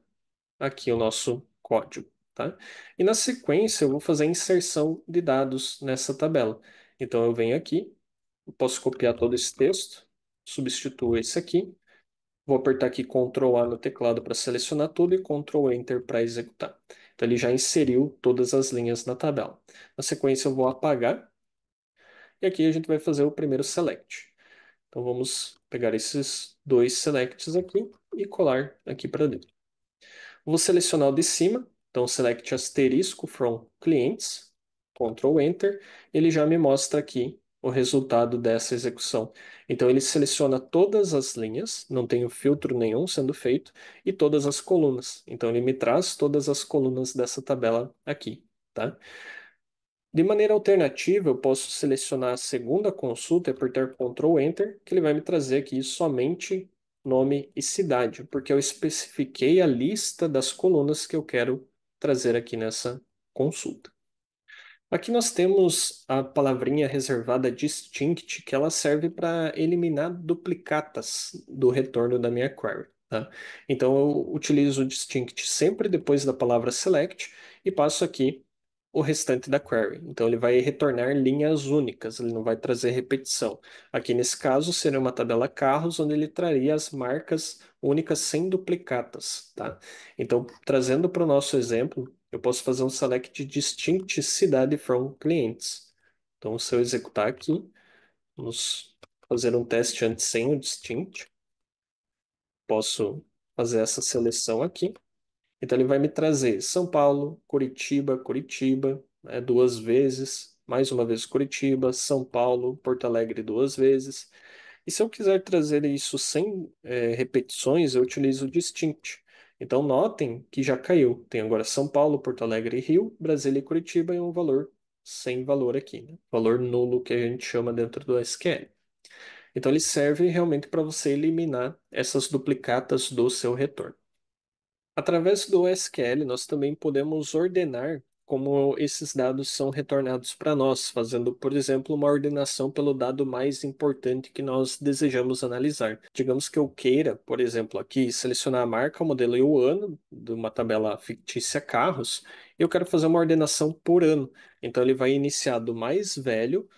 aqui o nosso código. Tá? E na sequência, eu vou fazer a inserção de dados nessa tabela. Então, eu venho aqui, posso copiar todo esse texto, substituo esse aqui, Vou apertar aqui Ctrl A no teclado para selecionar tudo e Ctrl Enter para executar. Então ele já inseriu todas as linhas na tabela. Na sequência eu vou apagar e aqui a gente vai fazer o primeiro select. Então vamos pegar esses dois selects aqui e colar aqui para dentro. Vou selecionar o de cima, então select asterisco from clientes, Ctrl Enter, ele já me mostra aqui o resultado dessa execução. Então ele seleciona todas as linhas, não tem filtro nenhum sendo feito, e todas as colunas. Então ele me traz todas as colunas dessa tabela aqui, tá? De maneira alternativa, eu posso selecionar a segunda consulta é e apertar Ctrl Enter, que ele vai me trazer aqui somente nome e cidade, porque eu especifiquei a lista das colunas que eu quero trazer aqui nessa consulta. Aqui nós temos a palavrinha reservada distinct, que ela serve para eliminar duplicatas do retorno da minha query. Tá? Então, eu utilizo o distinct sempre depois da palavra select e passo aqui o restante da query. Então, ele vai retornar linhas únicas, ele não vai trazer repetição. Aqui, nesse caso, seria uma tabela carros, onde ele traria as marcas únicas sem duplicatas. Tá? Então, trazendo para o nosso exemplo, eu posso fazer um select distinct cidade from clientes. Então, se eu executar aqui, vamos fazer um teste antes sem o distinct. Posso fazer essa seleção aqui. Então, ele vai me trazer São Paulo, Curitiba, Curitiba, né, duas vezes, mais uma vez Curitiba, São Paulo, Porto Alegre duas vezes. E se eu quiser trazer isso sem é, repetições, eu utilizo o distinct. Então notem que já caiu. Tem agora São Paulo, Porto Alegre e Rio, Brasília e Curitiba e um valor sem valor aqui, né? valor nulo que a gente chama dentro do SQL. Então ele serve realmente para você eliminar essas duplicatas do seu retorno. Através do SQL, nós também podemos ordenar como esses dados são retornados para nós, fazendo, por exemplo, uma ordenação pelo dado mais importante que nós desejamos analisar. Digamos que eu queira, por exemplo, aqui selecionar a marca, o modelo e o ano de uma tabela fictícia carros, eu quero fazer uma ordenação por ano. Então ele vai iniciar do mais velho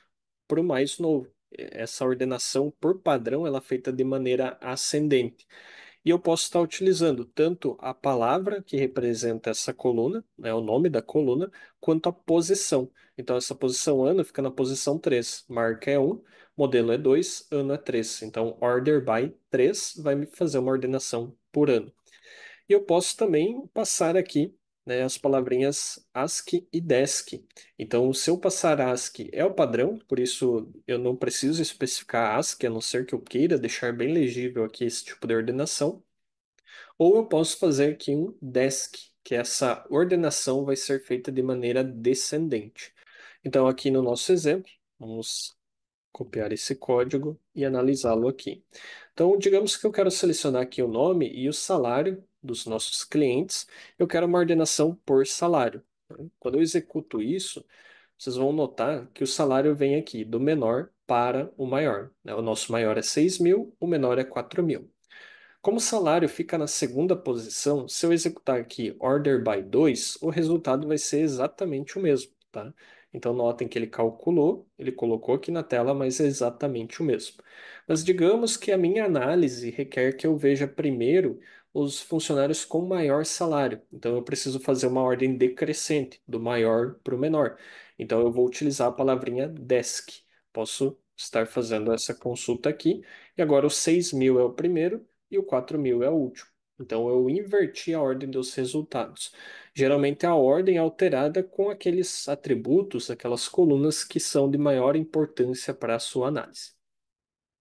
para o mais novo. Essa ordenação por padrão ela é feita de maneira ascendente e eu posso estar utilizando tanto a palavra que representa essa coluna, né, o nome da coluna, quanto a posição. Então, essa posição ano fica na posição 3, marca é 1, modelo é 2, ano é 3. Então, order by 3 vai me fazer uma ordenação por ano. E eu posso também passar aqui né, as palavrinhas ASCII e DESC. Então, se eu passar ASCII é o padrão, por isso eu não preciso especificar ASCII, a não ser que eu queira deixar bem legível aqui esse tipo de ordenação. Ou eu posso fazer aqui um DESC, que essa ordenação vai ser feita de maneira descendente. Então, aqui no nosso exemplo, vamos copiar esse código e analisá-lo aqui. Então, digamos que eu quero selecionar aqui o nome e o salário dos nossos clientes, eu quero uma ordenação por salário. Né? Quando eu executo isso, vocês vão notar que o salário vem aqui do menor para o maior. Né? O nosso maior é 6 mil, o menor é 4 mil. Como o salário fica na segunda posição, se eu executar aqui order by 2, o resultado vai ser exatamente o mesmo. Tá? Então, notem que ele calculou, ele colocou aqui na tela, mas é exatamente o mesmo. Mas digamos que a minha análise requer que eu veja primeiro os funcionários com maior salário. Então, eu preciso fazer uma ordem decrescente, do maior para o menor. Então, eu vou utilizar a palavrinha desk. Posso estar fazendo essa consulta aqui. E agora, o 6 mil é o primeiro e o 4 mil é o último. Então, eu inverti a ordem dos resultados. Geralmente, é a ordem é alterada com aqueles atributos, aquelas colunas que são de maior importância para a sua análise.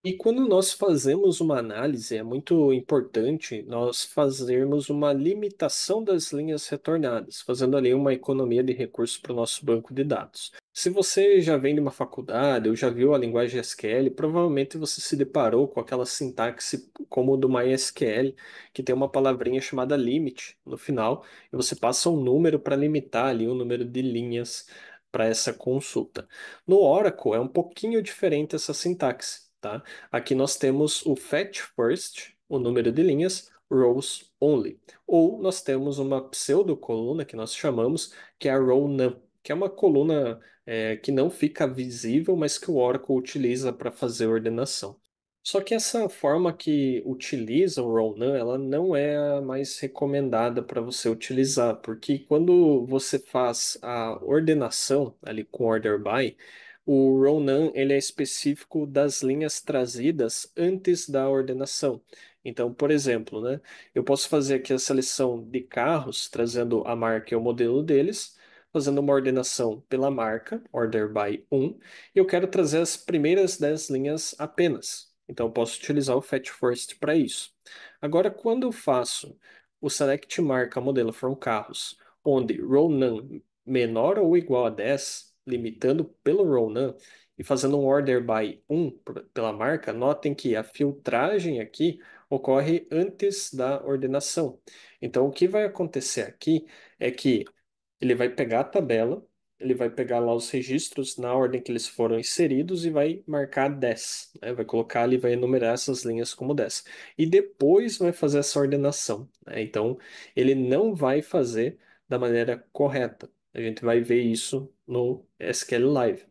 E quando nós fazemos uma análise, é muito importante nós fazermos uma limitação das linhas retornadas, fazendo ali uma economia de recursos para o nosso banco de dados. Se você já vem de uma faculdade ou já viu a linguagem SQL, provavelmente você se deparou com aquela sintaxe como do MySQL, que tem uma palavrinha chamada limit no final, e você passa um número para limitar ali o número de linhas para essa consulta. No Oracle é um pouquinho diferente essa sintaxe Tá? Aqui nós temos o fetch first, o número de linhas, rows only. Ou nós temos uma pseudo coluna que nós chamamos, que é a row num, que é uma coluna é, que não fica visível, mas que o Oracle utiliza para fazer ordenação. Só que essa forma que utiliza o row num, ela não é a mais recomendada para você utilizar, porque quando você faz a ordenação ali com order by, o Ronan ele é específico das linhas trazidas antes da ordenação. Então, por exemplo, né, eu posso fazer aqui a seleção de carros, trazendo a marca e o modelo deles, fazendo uma ordenação pela marca, order by 1, e eu quero trazer as primeiras 10 linhas apenas. Então, eu posso utilizar o fetch first para isso. Agora, quando eu faço o select marca modelo from carros, onde row none menor ou igual a 10, limitando pelo Ronan e fazendo um order by 1 pela marca, notem que a filtragem aqui ocorre antes da ordenação. Então, o que vai acontecer aqui é que ele vai pegar a tabela, ele vai pegar lá os registros na ordem que eles foram inseridos e vai marcar 10. Né? Vai colocar ali, vai enumerar essas linhas como 10. E depois vai fazer essa ordenação. Né? Então, ele não vai fazer da maneira correta. A gente vai ver isso no SQL Live.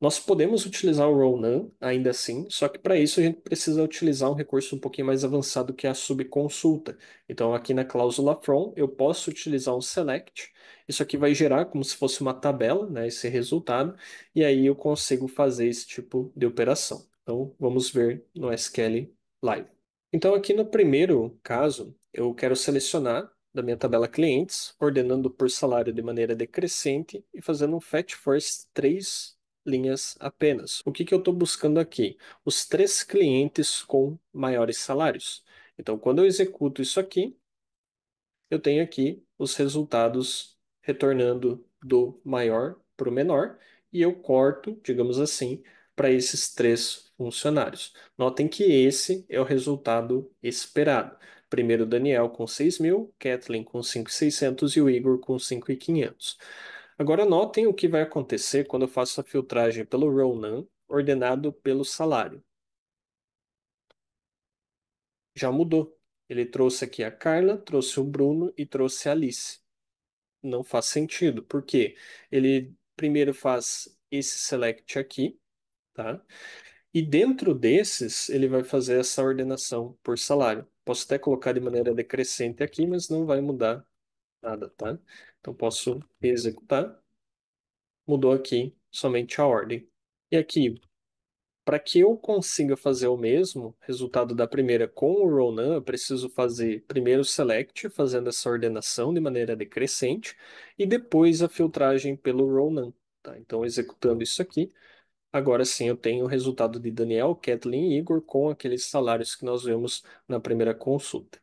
Nós podemos utilizar o Ronan ainda assim, só que para isso a gente precisa utilizar um recurso um pouquinho mais avançado que é a subconsulta. Então aqui na cláusula from eu posso utilizar um select, isso aqui vai gerar como se fosse uma tabela, né, esse resultado, e aí eu consigo fazer esse tipo de operação. Então vamos ver no SQL Live. Então aqui no primeiro caso eu quero selecionar da minha tabela clientes, ordenando por salário de maneira decrescente e fazendo um fetch first três linhas apenas. O que, que eu estou buscando aqui? Os três clientes com maiores salários. Então, quando eu executo isso aqui, eu tenho aqui os resultados retornando do maior para o menor e eu corto, digamos assim, para esses três funcionários. Notem que esse é o resultado esperado. Primeiro Daniel com 6 mil, Kathleen com 5,600 e o Igor com 5,500. Agora notem o que vai acontecer quando eu faço a filtragem pelo Ronan, ordenado pelo salário. Já mudou. Ele trouxe aqui a Carla, trouxe o Bruno e trouxe a Alice. Não faz sentido, porque ele primeiro faz esse select aqui, tá? E dentro desses, ele vai fazer essa ordenação por salário. Posso até colocar de maneira decrescente aqui, mas não vai mudar nada, tá? Então, posso executar. Mudou aqui somente a ordem. E aqui, para que eu consiga fazer o mesmo resultado da primeira com o Ronan, eu preciso fazer primeiro o select, fazendo essa ordenação de maneira decrescente, e depois a filtragem pelo Ronan. Tá? Então, executando isso aqui, Agora sim, eu tenho o resultado de Daniel, Kathleen e Igor com aqueles salários que nós vemos na primeira consulta.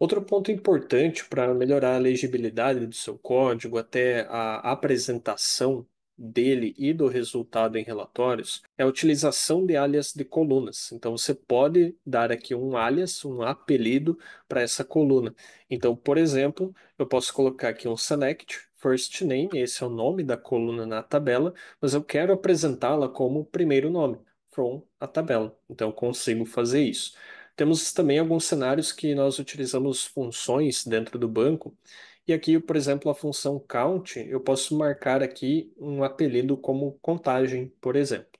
Outro ponto importante para melhorar a legibilidade do seu código, até a apresentação dele e do resultado em relatórios, é a utilização de alias de colunas. Então, você pode dar aqui um alias, um apelido para essa coluna. Então, por exemplo, eu posso colocar aqui um select first name, esse é o nome da coluna na tabela, mas eu quero apresentá-la como primeiro nome, from a tabela. Então, eu consigo fazer isso. Temos também alguns cenários que nós utilizamos funções dentro do banco, e aqui, por exemplo, a função count, eu posso marcar aqui um apelido como contagem, por exemplo.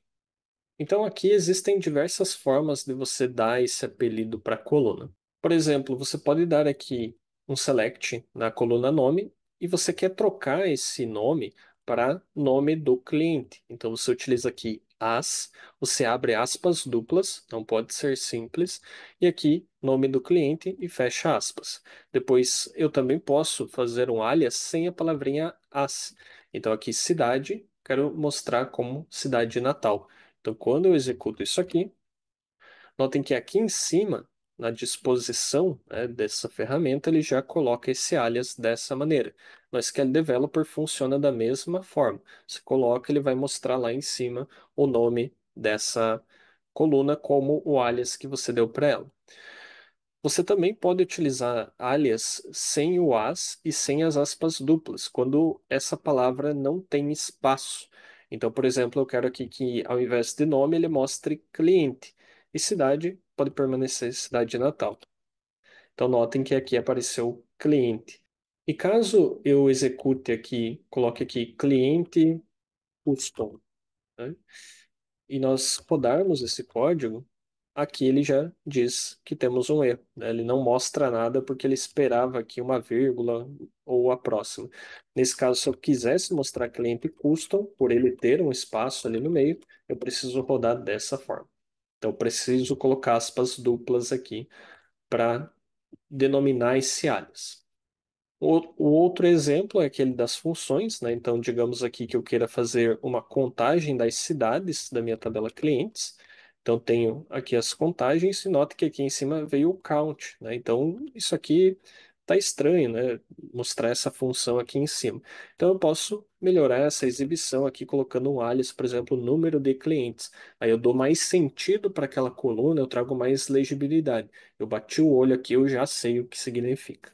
Então, aqui existem diversas formas de você dar esse apelido para a coluna. Por exemplo, você pode dar aqui um select na coluna nome e você quer trocar esse nome para nome do cliente. Então você utiliza aqui as, você abre aspas duplas, não pode ser simples, e aqui nome do cliente e fecha aspas. Depois eu também posso fazer um alias sem a palavrinha as. Então aqui cidade, quero mostrar como cidade Natal. Então quando eu executo isso aqui, notem que aqui em cima na disposição né, dessa ferramenta, ele já coloca esse alias dessa maneira. No SQL Developer funciona da mesma forma. Você coloca, ele vai mostrar lá em cima o nome dessa coluna como o alias que você deu para ela. Você também pode utilizar alias sem o as e sem as aspas duplas, quando essa palavra não tem espaço. Então, por exemplo, eu quero aqui que ao invés de nome ele mostre cliente e cidade pode permanecer cidade de Natal. Então, notem que aqui apareceu cliente. E caso eu execute aqui, coloque aqui cliente custom, né? e nós rodarmos esse código, aqui ele já diz que temos um erro. Né? Ele não mostra nada porque ele esperava aqui uma vírgula ou a próxima. Nesse caso, se eu quisesse mostrar cliente custom, por ele ter um espaço ali no meio, eu preciso rodar dessa forma. Então, preciso colocar aspas duplas aqui para denominar esse alias. O, outro exemplo é aquele das funções, né? Então, digamos aqui que eu queira fazer uma contagem das cidades da minha tabela clientes. Então, tenho aqui as contagens e nota que aqui em cima veio o count. Né? Então, isso aqui está estranho, né? Mostrar essa função aqui em cima. Então, eu posso melhorar essa exibição aqui, colocando um alias, por exemplo, número de clientes. Aí eu dou mais sentido para aquela coluna, eu trago mais legibilidade. Eu bati o olho aqui, eu já sei o que significa.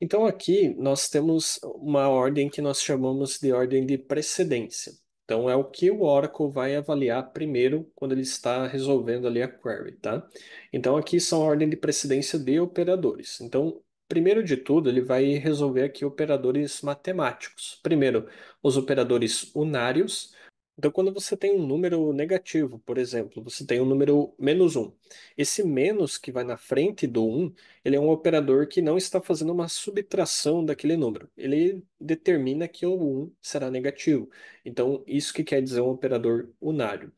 Então aqui nós temos uma ordem que nós chamamos de ordem de precedência. Então é o que o Oracle vai avaliar primeiro quando ele está resolvendo ali a query, tá? Então aqui são a ordem de precedência de operadores. Então, primeiro de tudo, ele vai resolver aqui operadores matemáticos. Primeiro, os operadores unários. Então, quando você tem um número negativo, por exemplo, você tem um número menos 1. Esse menos que vai na frente do 1, ele é um operador que não está fazendo uma subtração daquele número. Ele determina que o 1 será negativo. Então, isso que quer dizer um operador unário.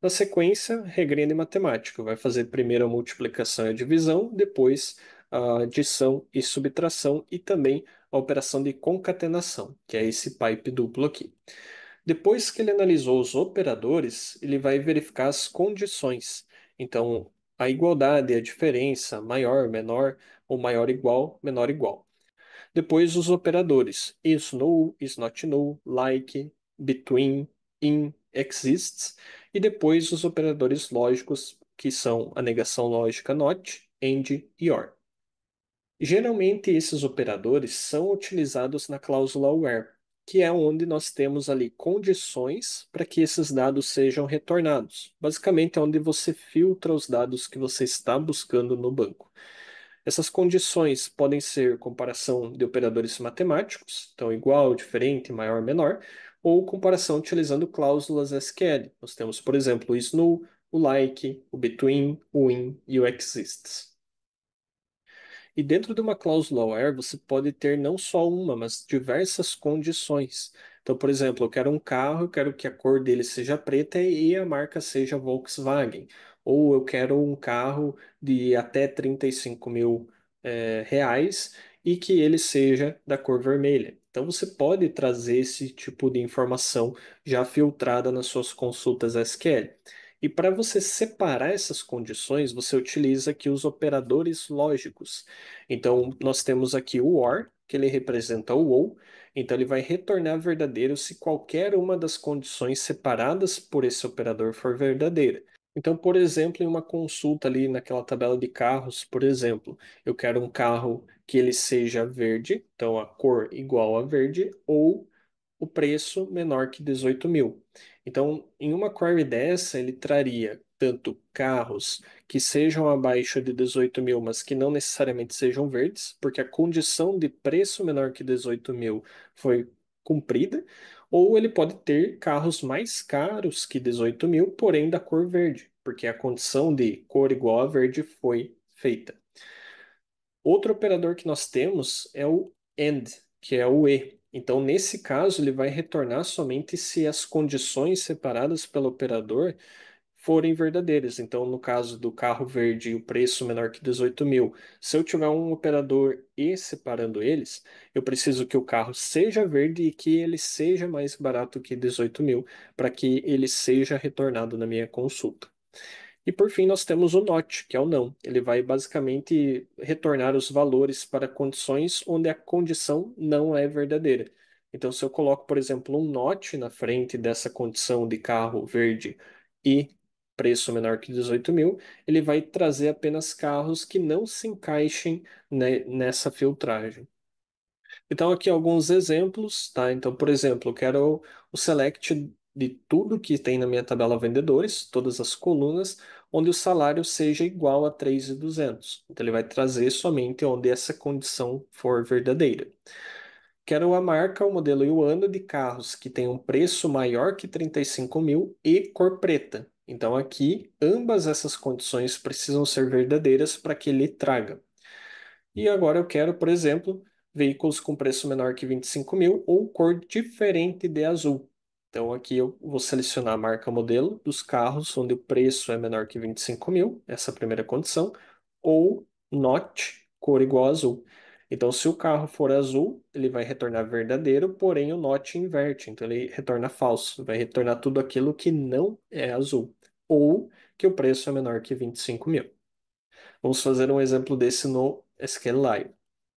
Na sequência, regrinha de matemática. Vai fazer primeiro a multiplicação e a divisão, depois a adição e subtração e também a operação de concatenação, que é esse pipe duplo aqui. Depois que ele analisou os operadores, ele vai verificar as condições. Então, a igualdade, a diferença, maior, menor, ou maior igual, menor igual. Depois os operadores, is null, is not null, like, between, in, exists. E depois os operadores lógicos, que são a negação lógica not, and e or. Geralmente, esses operadores são utilizados na cláusula WHERE, que é onde nós temos ali condições para que esses dados sejam retornados. Basicamente, é onde você filtra os dados que você está buscando no banco. Essas condições podem ser comparação de operadores matemáticos, então igual, diferente, maior, menor, ou comparação utilizando cláusulas SQL. Nós temos, por exemplo, o SNU, o LIKE, o BETWEEN, o IN e o EXISTS. E dentro de uma cláusula WHERE, você pode ter não só uma, mas diversas condições. Então, por exemplo, eu quero um carro, eu quero que a cor dele seja preta e a marca seja Volkswagen. Ou eu quero um carro de até 35 mil é, reais e que ele seja da cor vermelha. Então, você pode trazer esse tipo de informação já filtrada nas suas consultas SQL. E para você separar essas condições, você utiliza aqui os operadores lógicos. Então, nós temos aqui o OR, que ele representa o OU, então ele vai retornar verdadeiro se qualquer uma das condições separadas por esse operador for verdadeira. Então, por exemplo, em uma consulta ali naquela tabela de carros, por exemplo, eu quero um carro que ele seja verde, então a cor igual a verde, ou o preço menor que 18 mil. Então, em uma query dessa, ele traria tanto carros que sejam abaixo de 18 mil, mas que não necessariamente sejam verdes, porque a condição de preço menor que 18 mil foi cumprida, ou ele pode ter carros mais caros que 18 mil, porém da cor verde, porque a condição de cor igual a verde foi feita. Outro operador que nós temos é o AND, que é o E. Então, nesse caso, ele vai retornar somente se as condições separadas pelo operador forem verdadeiras. Então, no caso do carro verde, e o preço menor que 18 mil. Se eu tiver um operador e separando eles, eu preciso que o carro seja verde e que ele seja mais barato que 18 mil, para que ele seja retornado na minha consulta. E por fim, nós temos o not, que é o não. Ele vai basicamente retornar os valores para condições onde a condição não é verdadeira. Então, se eu coloco, por exemplo, um not na frente dessa condição de carro verde e preço menor que 18 mil, ele vai trazer apenas carros que não se encaixem né, nessa filtragem. Então, aqui alguns exemplos, tá? Então, por exemplo, eu quero o select de tudo que tem na minha tabela vendedores, todas as colunas, onde o salário seja igual a 3.200. Então ele vai trazer somente onde essa condição for verdadeira. Quero a marca, o modelo e o ano de carros que tem um preço maior que 35 mil e cor preta. Então aqui ambas essas condições precisam ser verdadeiras para que ele traga. E agora eu quero, por exemplo, veículos com preço menor que 25 mil ou cor diferente de azul. Então aqui eu vou selecionar a marca modelo dos carros onde o preço é menor que 25 mil, essa primeira condição, ou NOT, cor igual a azul. Então, se o carro for azul, ele vai retornar verdadeiro, porém o NOT inverte, então ele retorna falso, vai retornar tudo aquilo que não é azul, ou que o preço é menor que 25 mil. Vamos fazer um exemplo desse no SQLite.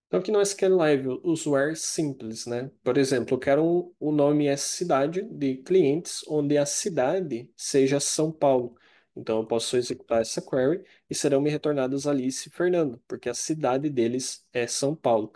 Então, aqui no é SQLive, usuário é simples, né? Por exemplo, eu quero o um, um nome é cidade de clientes, onde a cidade seja São Paulo. Então, eu posso executar essa query e serão me retornadas Alice e Fernando, porque a cidade deles é São Paulo.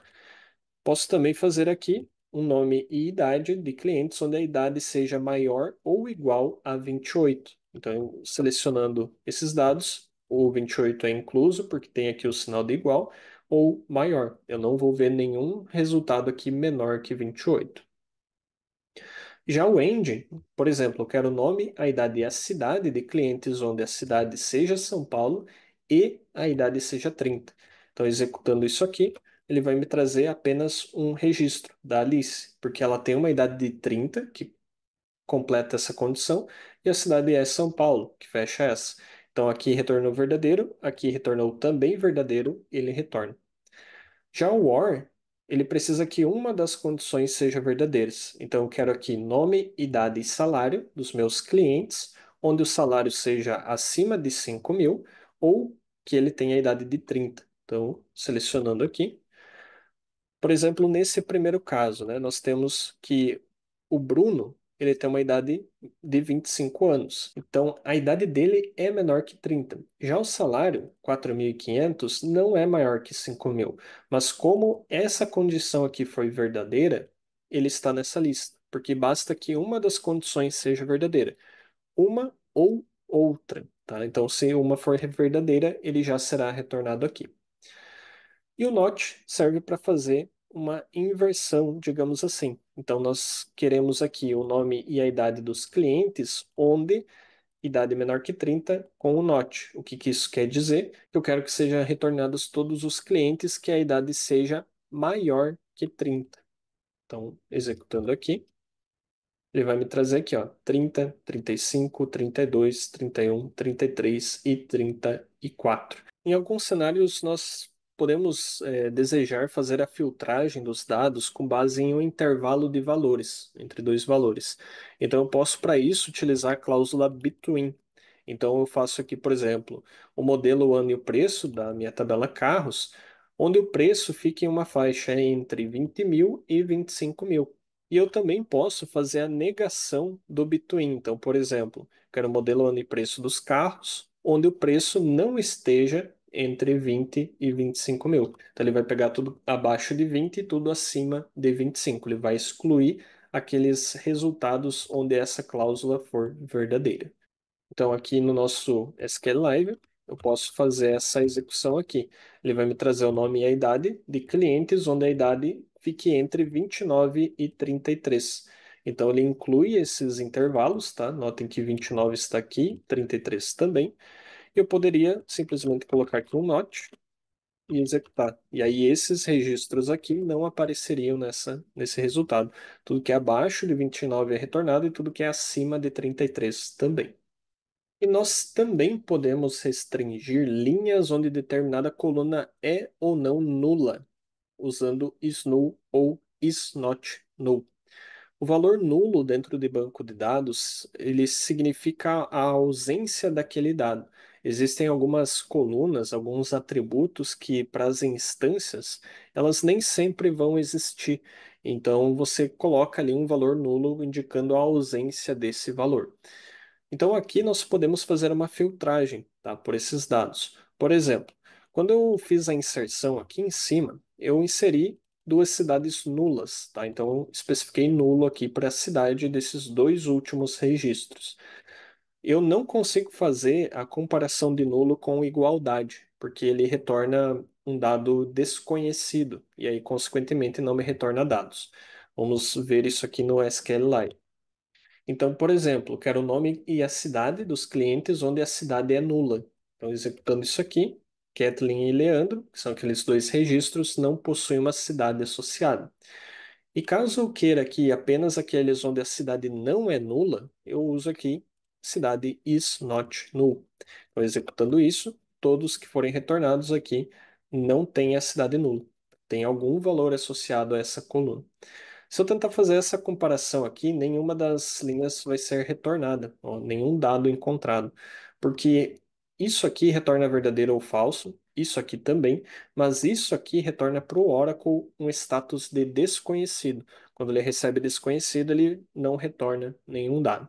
Posso também fazer aqui um nome e idade de clientes, onde a idade seja maior ou igual a 28. Então, selecionando esses dados, o 28 é incluso, porque tem aqui o sinal de igual, ou maior. Eu não vou ver nenhum resultado aqui menor que 28. Já o end, por exemplo, eu quero o nome, a idade e a cidade de clientes onde a cidade seja São Paulo e a idade seja 30. Então, executando isso aqui, ele vai me trazer apenas um registro da Alice, porque ela tem uma idade de 30, que completa essa condição, e a cidade é São Paulo, que fecha essa. Então, aqui retornou verdadeiro, aqui retornou também verdadeiro, ele retorna. Já o OR, ele precisa que uma das condições seja verdadeiras. Então, eu quero aqui nome, idade e salário dos meus clientes, onde o salário seja acima de 5 mil ou que ele tenha a idade de 30. Então, selecionando aqui. Por exemplo, nesse primeiro caso, né, nós temos que o Bruno ele tem uma idade de 25 anos. Então, a idade dele é menor que 30. Já o salário, 4.500, não é maior que 5.000. Mas como essa condição aqui foi verdadeira, ele está nessa lista, porque basta que uma das condições seja verdadeira. Uma ou outra, tá? Então, se uma for verdadeira, ele já será retornado aqui. E o NOT serve para fazer uma inversão, digamos assim. Então, nós queremos aqui o nome e a idade dos clientes, onde idade menor que 30 com o NOT. O que, que isso quer dizer? Que eu quero que sejam retornados todos os clientes que a idade seja maior que 30. Então, executando aqui, ele vai me trazer aqui, ó, 30, 35, 32, 31, 33 e 34. Em alguns cenários, nós podemos é, desejar fazer a filtragem dos dados com base em um intervalo de valores, entre dois valores. Então, eu posso, para isso, utilizar a cláusula between. Então, eu faço aqui, por exemplo, o modelo, ano e o preço da minha tabela carros, onde o preço fica em uma faixa entre 20 mil e 25 mil. E eu também posso fazer a negação do between. Então, por exemplo, quero o modelo, ano e preço dos carros, onde o preço não esteja entre 20 e 25 mil. Então ele vai pegar tudo abaixo de 20 e tudo acima de 25. Ele vai excluir aqueles resultados onde essa cláusula for verdadeira. Então aqui no nosso SQL Live, eu posso fazer essa execução aqui. Ele vai me trazer o nome e a idade de clientes onde a idade fique entre 29 e 33. Então ele inclui esses intervalos, tá? Notem que 29 está aqui, 33 também eu poderia simplesmente colocar aqui um not e executar. E aí esses registros aqui não apareceriam nessa, nesse resultado. Tudo que é abaixo de 29 é retornado e tudo que é acima de 33 também. E nós também podemos restringir linhas onde determinada coluna é ou não nula, usando is null ou is not null. O valor nulo dentro de banco de dados, ele significa a ausência daquele dado existem algumas colunas, alguns atributos que para as instâncias elas nem sempre vão existir. Então você coloca ali um valor nulo indicando a ausência desse valor. Então aqui nós podemos fazer uma filtragem tá, por esses dados. Por exemplo, quando eu fiz a inserção aqui em cima, eu inseri duas cidades nulas, tá? Então, eu especifiquei nulo aqui para a cidade desses dois últimos registros. Eu não consigo fazer a comparação de nulo com igualdade, porque ele retorna um dado desconhecido, e aí, consequentemente, não me retorna dados. Vamos ver isso aqui no SQLite. Então, por exemplo, quero o nome e a cidade dos clientes onde a cidade é nula. Então, executando isso aqui, Kathleen e Leandro, que são aqueles dois registros, não possuem uma cidade associada. E caso eu queira aqui apenas aqueles onde a cidade não é nula, eu uso aqui cidade is not null. Então, executando isso, todos que forem retornados aqui não têm a cidade nula. Tem algum valor associado a essa coluna. Se eu tentar fazer essa comparação aqui, nenhuma das linhas vai ser retornada, ó, nenhum dado encontrado, porque isso aqui retorna verdadeiro ou falso, isso aqui também, mas isso aqui retorna para o Oracle um status de desconhecido. Quando ele recebe desconhecido, ele não retorna nenhum dado.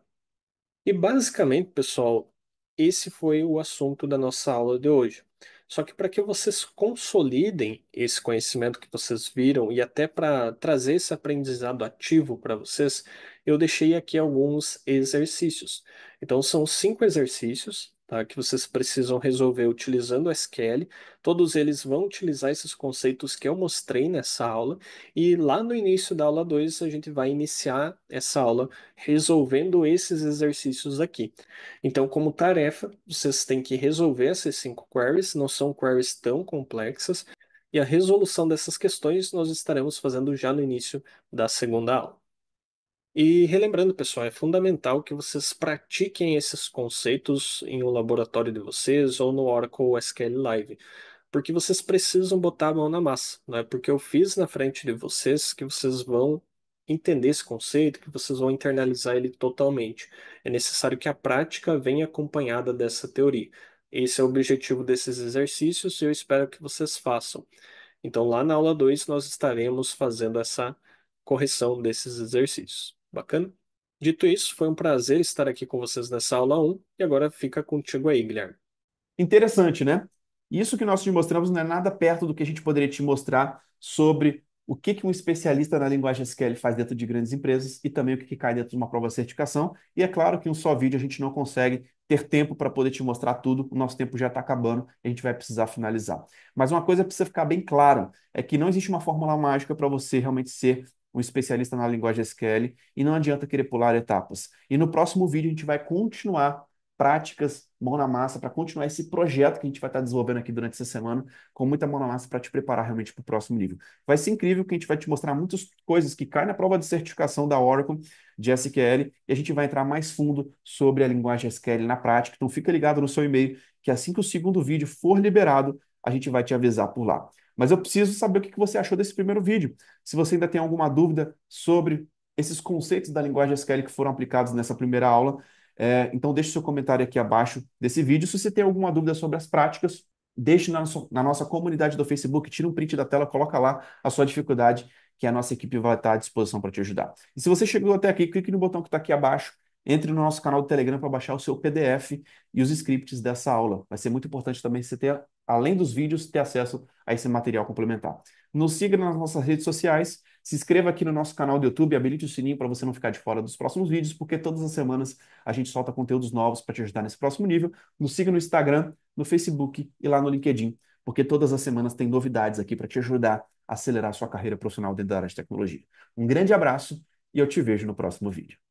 E basicamente, pessoal, esse foi o assunto da nossa aula de hoje. Só que para que vocês consolidem esse conhecimento que vocês viram e até para trazer esse aprendizado ativo para vocês, eu deixei aqui alguns exercícios. Então, são cinco exercícios tá? que vocês precisam resolver utilizando SQL. Todos eles vão utilizar esses conceitos que eu mostrei nessa aula, e lá no início da aula 2 a gente vai iniciar essa aula resolvendo esses exercícios aqui. Então, como tarefa, vocês têm que resolver essas cinco queries, não são queries tão complexas, e a resolução dessas questões nós estaremos fazendo já no início da segunda aula. E relembrando, pessoal, é fundamental que vocês pratiquem esses conceitos em um laboratório de vocês ou no Oracle SQL Live, porque vocês precisam botar a mão na massa, não é porque eu fiz na frente de vocês que vocês vão entender esse conceito, que vocês vão internalizar ele totalmente. É necessário que a prática venha acompanhada dessa teoria. Esse é o objetivo desses exercícios e eu espero que vocês façam. Então, lá na aula 2, nós estaremos fazendo essa correção desses exercícios. Bacana? Dito isso, foi um prazer estar aqui com vocês nessa aula 1 e agora fica contigo aí, Guilherme. Interessante, né? Isso que nós te mostramos não é nada perto do que a gente poderia te mostrar sobre o que, um especialista na linguagem SQL faz dentro de grandes empresas e também o que, cai dentro de uma prova de certificação. E é claro que em um só vídeo a gente não consegue ter tempo para poder te mostrar tudo, o nosso tempo já está acabando, a gente vai precisar finalizar. Mas uma coisa precisa ficar bem clara, é que não existe uma fórmula mágica para você realmente ser um especialista na linguagem SQL, e não adianta querer pular etapas. E no próximo vídeo a gente vai continuar práticas, mão na massa, para continuar esse projeto que a gente vai estar desenvolvendo aqui durante essa semana, com muita mão na massa para te preparar realmente para o próximo nível. Vai ser incrível que a gente vai te mostrar muitas coisas que caem na prova de certificação da Oracle de SQL e a gente vai entrar mais fundo sobre a linguagem SQL na prática. Então fica ligado no seu e-mail que assim que o segundo vídeo for liberado, a gente vai te avisar por lá. Mas eu preciso saber o que você achou desse primeiro vídeo. Se você ainda tem alguma dúvida sobre esses conceitos da linguagem SQL que foram aplicados nessa primeira aula, é, então deixe seu comentário aqui abaixo desse vídeo. Se você tem alguma dúvida sobre as práticas, deixe na, nossa, na nossa comunidade do Facebook, tira um print da tela, coloca lá a sua dificuldade, que a nossa equipe vai estar à disposição para te ajudar. E se você chegou até aqui, clique no botão que está aqui abaixo, entre no nosso canal do Telegram para baixar o seu PDF e os scripts dessa aula. Vai ser muito importante também você ter, além dos vídeos, ter acesso a esse material complementar. Nos siga nas nossas redes sociais, se inscreva aqui no nosso canal do YouTube, habilite o sininho para você não ficar de fora dos próximos vídeos, porque todas as semanas a gente solta conteúdos novos para te ajudar nesse próximo nível. Nos siga no Instagram, no Facebook e lá no LinkedIn, porque todas as semanas tem novidades aqui para te ajudar a acelerar a sua carreira profissional dentro da área de tecnologia. Um grande abraço e eu te vejo no próximo vídeo.